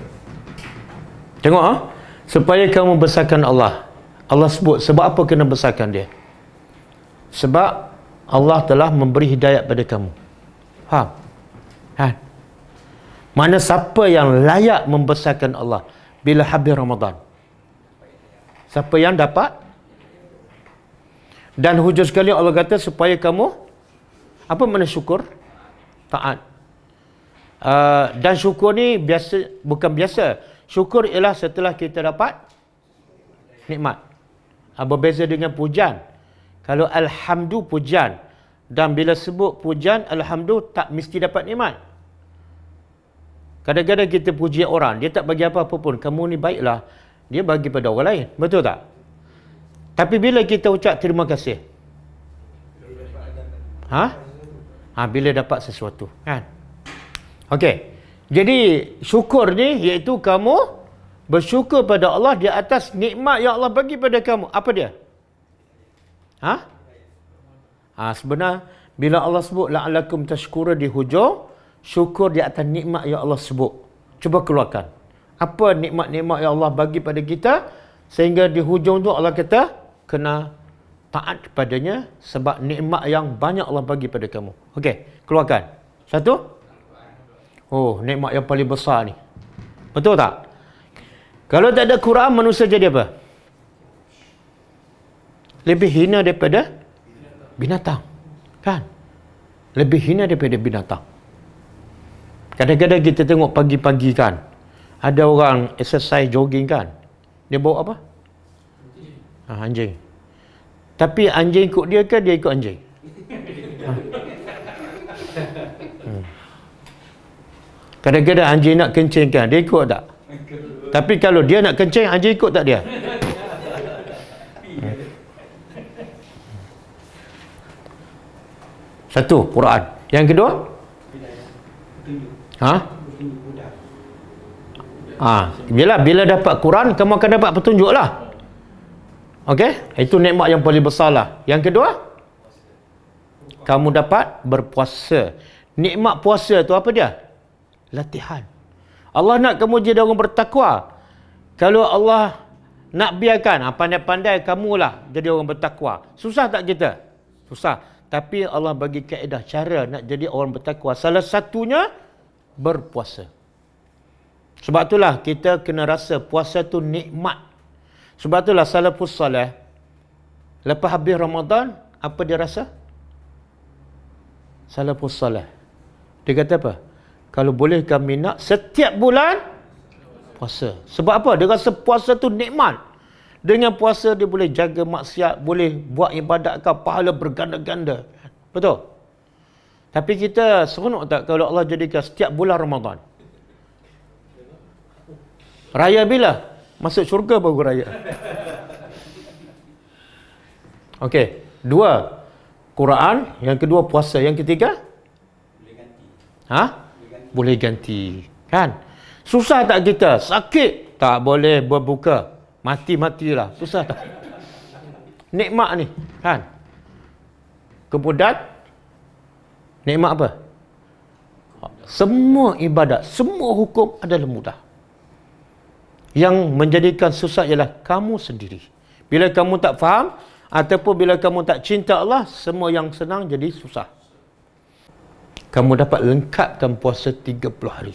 Tengok Ha? Supaya kamu besarkan Allah. Allah sebut sebab apa kena besarkan dia? Sebab Allah telah memberi hidayat pada kamu. Ha. Ha. Mana siapa yang layak membesarkan Allah bila habis Ramadan? Siapa yang dapat? Dan hujur sekali Allah kata supaya kamu apa mana syukur? Taat. Uh, dan syukur ni biasa bukan biasa. Syukur ialah setelah kita dapat nikmat. Ah, berbeza dengan pujian. Kalau alhamdu pujian. Dan bila sebut pujian, alhamdu tak mesti dapat nikmat. Kadang-kadang kita puji orang. Dia tak bagi apa-apa pun. Kamu ni baiklah. Dia bagi pada orang lain. Betul tak? Tapi bila kita ucap terima kasih. Ha? ha bila dapat sesuatu. Kan? Okey. Jadi syukur ni iaitu kamu bersyukur pada Allah di atas nikmat yang Allah bagi pada kamu. Apa dia? Ha? Ha, sebenar bila Allah sebut la'alakum tashkura di hujung, syukur di atas nikmat yang Allah sebut. Cuba keluarkan. Apa nikmat-nikmat yang Allah bagi pada kita sehingga di hujung tu Allah kata kena taat padanya sebab nikmat yang banyak Allah bagi pada kamu. Okey, keluarkan. Satu. Oh, nikmat yang paling besar ni. Betul tak? Kalau tak ada Quran, manusia jadi apa? Lebih hina daripada binatang. Kan? Lebih hina daripada binatang. Kadang-kadang kita tengok pagi-pagi kan, ada orang exercise jogging kan. Dia bawa apa? Ha, anjing. Tapi anjing ikut dia ke dia ikut anjing? Ha. Hmm. Kadang-kadang anjing nak kencing kan, dia ikut tak? Tapi kalau dia nak kencing, anjing ikut tak dia? Satu, Quran. Yang kedua? Ha? Ha. Bila, bila dapat Quran, kamu akan dapat petunjuk lah. Okey? Itu nikmat yang paling besar lah. Yang kedua? Kamu dapat berpuasa. Nikmat puasa tu apa dia? Latihan. Allah nak kamu jadi orang bertakwa. Kalau Allah nak biarkan, ah, pandai-pandai lah jadi orang bertakwa. Susah tak kita? Susah. Tapi Allah bagi kaedah cara nak jadi orang bertakwa. Salah satunya, berpuasa. Sebab itulah kita kena rasa puasa tu nikmat. Sebab itulah salah pusat eh. Lepas habis Ramadan, apa dia rasa? Salah pusat eh. Dia kata apa? kalau boleh kami nak setiap bulan puasa. Sebab apa? Dia rasa puasa tu nikmat. Dengan puasa dia boleh jaga maksiat, boleh buat ibadat kau pahala berganda-ganda. Betul? Tapi kita seronok tak kalau Allah jadikan setiap bulan Ramadan? Raya bila? Masuk syurga baru raya. Okey. Dua. Quran. Yang kedua puasa. Yang ketiga? Boleh Ha? boleh ganti kan susah tak kita sakit tak boleh berbuka mati-matilah susah tak nikmat ni kan kemudian nikmat apa semua ibadat semua hukum adalah mudah yang menjadikan susah ialah kamu sendiri bila kamu tak faham ataupun bila kamu tak cinta Allah semua yang senang jadi susah kamu dapat lengkapkan puasa 30 hari.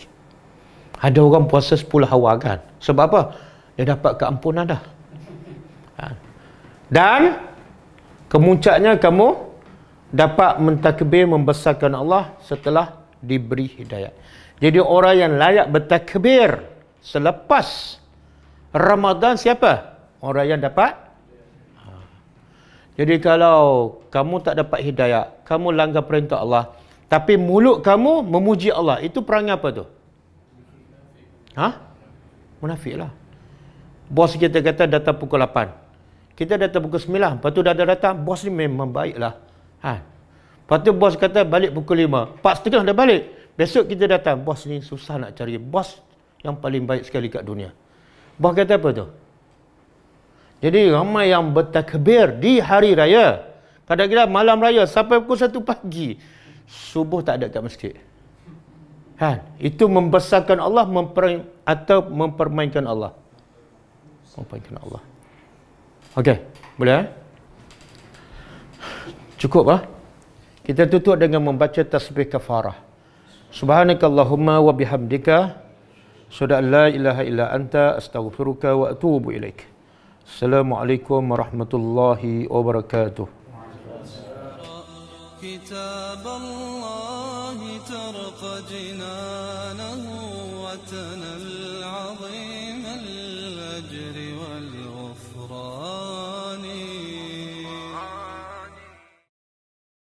Ada orang puasa 10 awal kan? Sebab apa? Dia dapat keampunan dah. Ha. Dan kemuncaknya kamu dapat mentakbir membesarkan Allah setelah diberi hidayah. Jadi orang yang layak bertakbir selepas Ramadan siapa? Orang yang dapat ha. jadi kalau kamu tak dapat hidayah, kamu langgar perintah Allah, tapi mulut kamu memuji Allah. Itu perangai apa tu? Ha? Munafik lah. Bos kita kata datang pukul 8. Kita datang pukul 9. Lepas tu dah ada datang. Bos ni memang baik lah. Ha? Lepas tu bos kata balik pukul 5. Pak setengah dah balik. Besok kita datang. Bos ni susah nak cari. Bos yang paling baik sekali kat dunia. Bos kata apa tu? Jadi ramai yang bertakbir di hari raya. Kadang-kadang malam raya sampai pukul 1 pagi subuh tak ada kat masjid. Ha, itu membesarkan Allah memper, atau mempermainkan Allah. Mempermainkan Allah. Okey, boleh? Eh? Cukup ah. Kita tutup dengan membaca tasbih kafarah. Subhanakallahumma wa bihamdika Sudah la ilaha illa anta astaghfiruka wa atubu ilaik. Assalamualaikum warahmatullahi wabarakatuh. كتاب الله ترق جنانه وتنل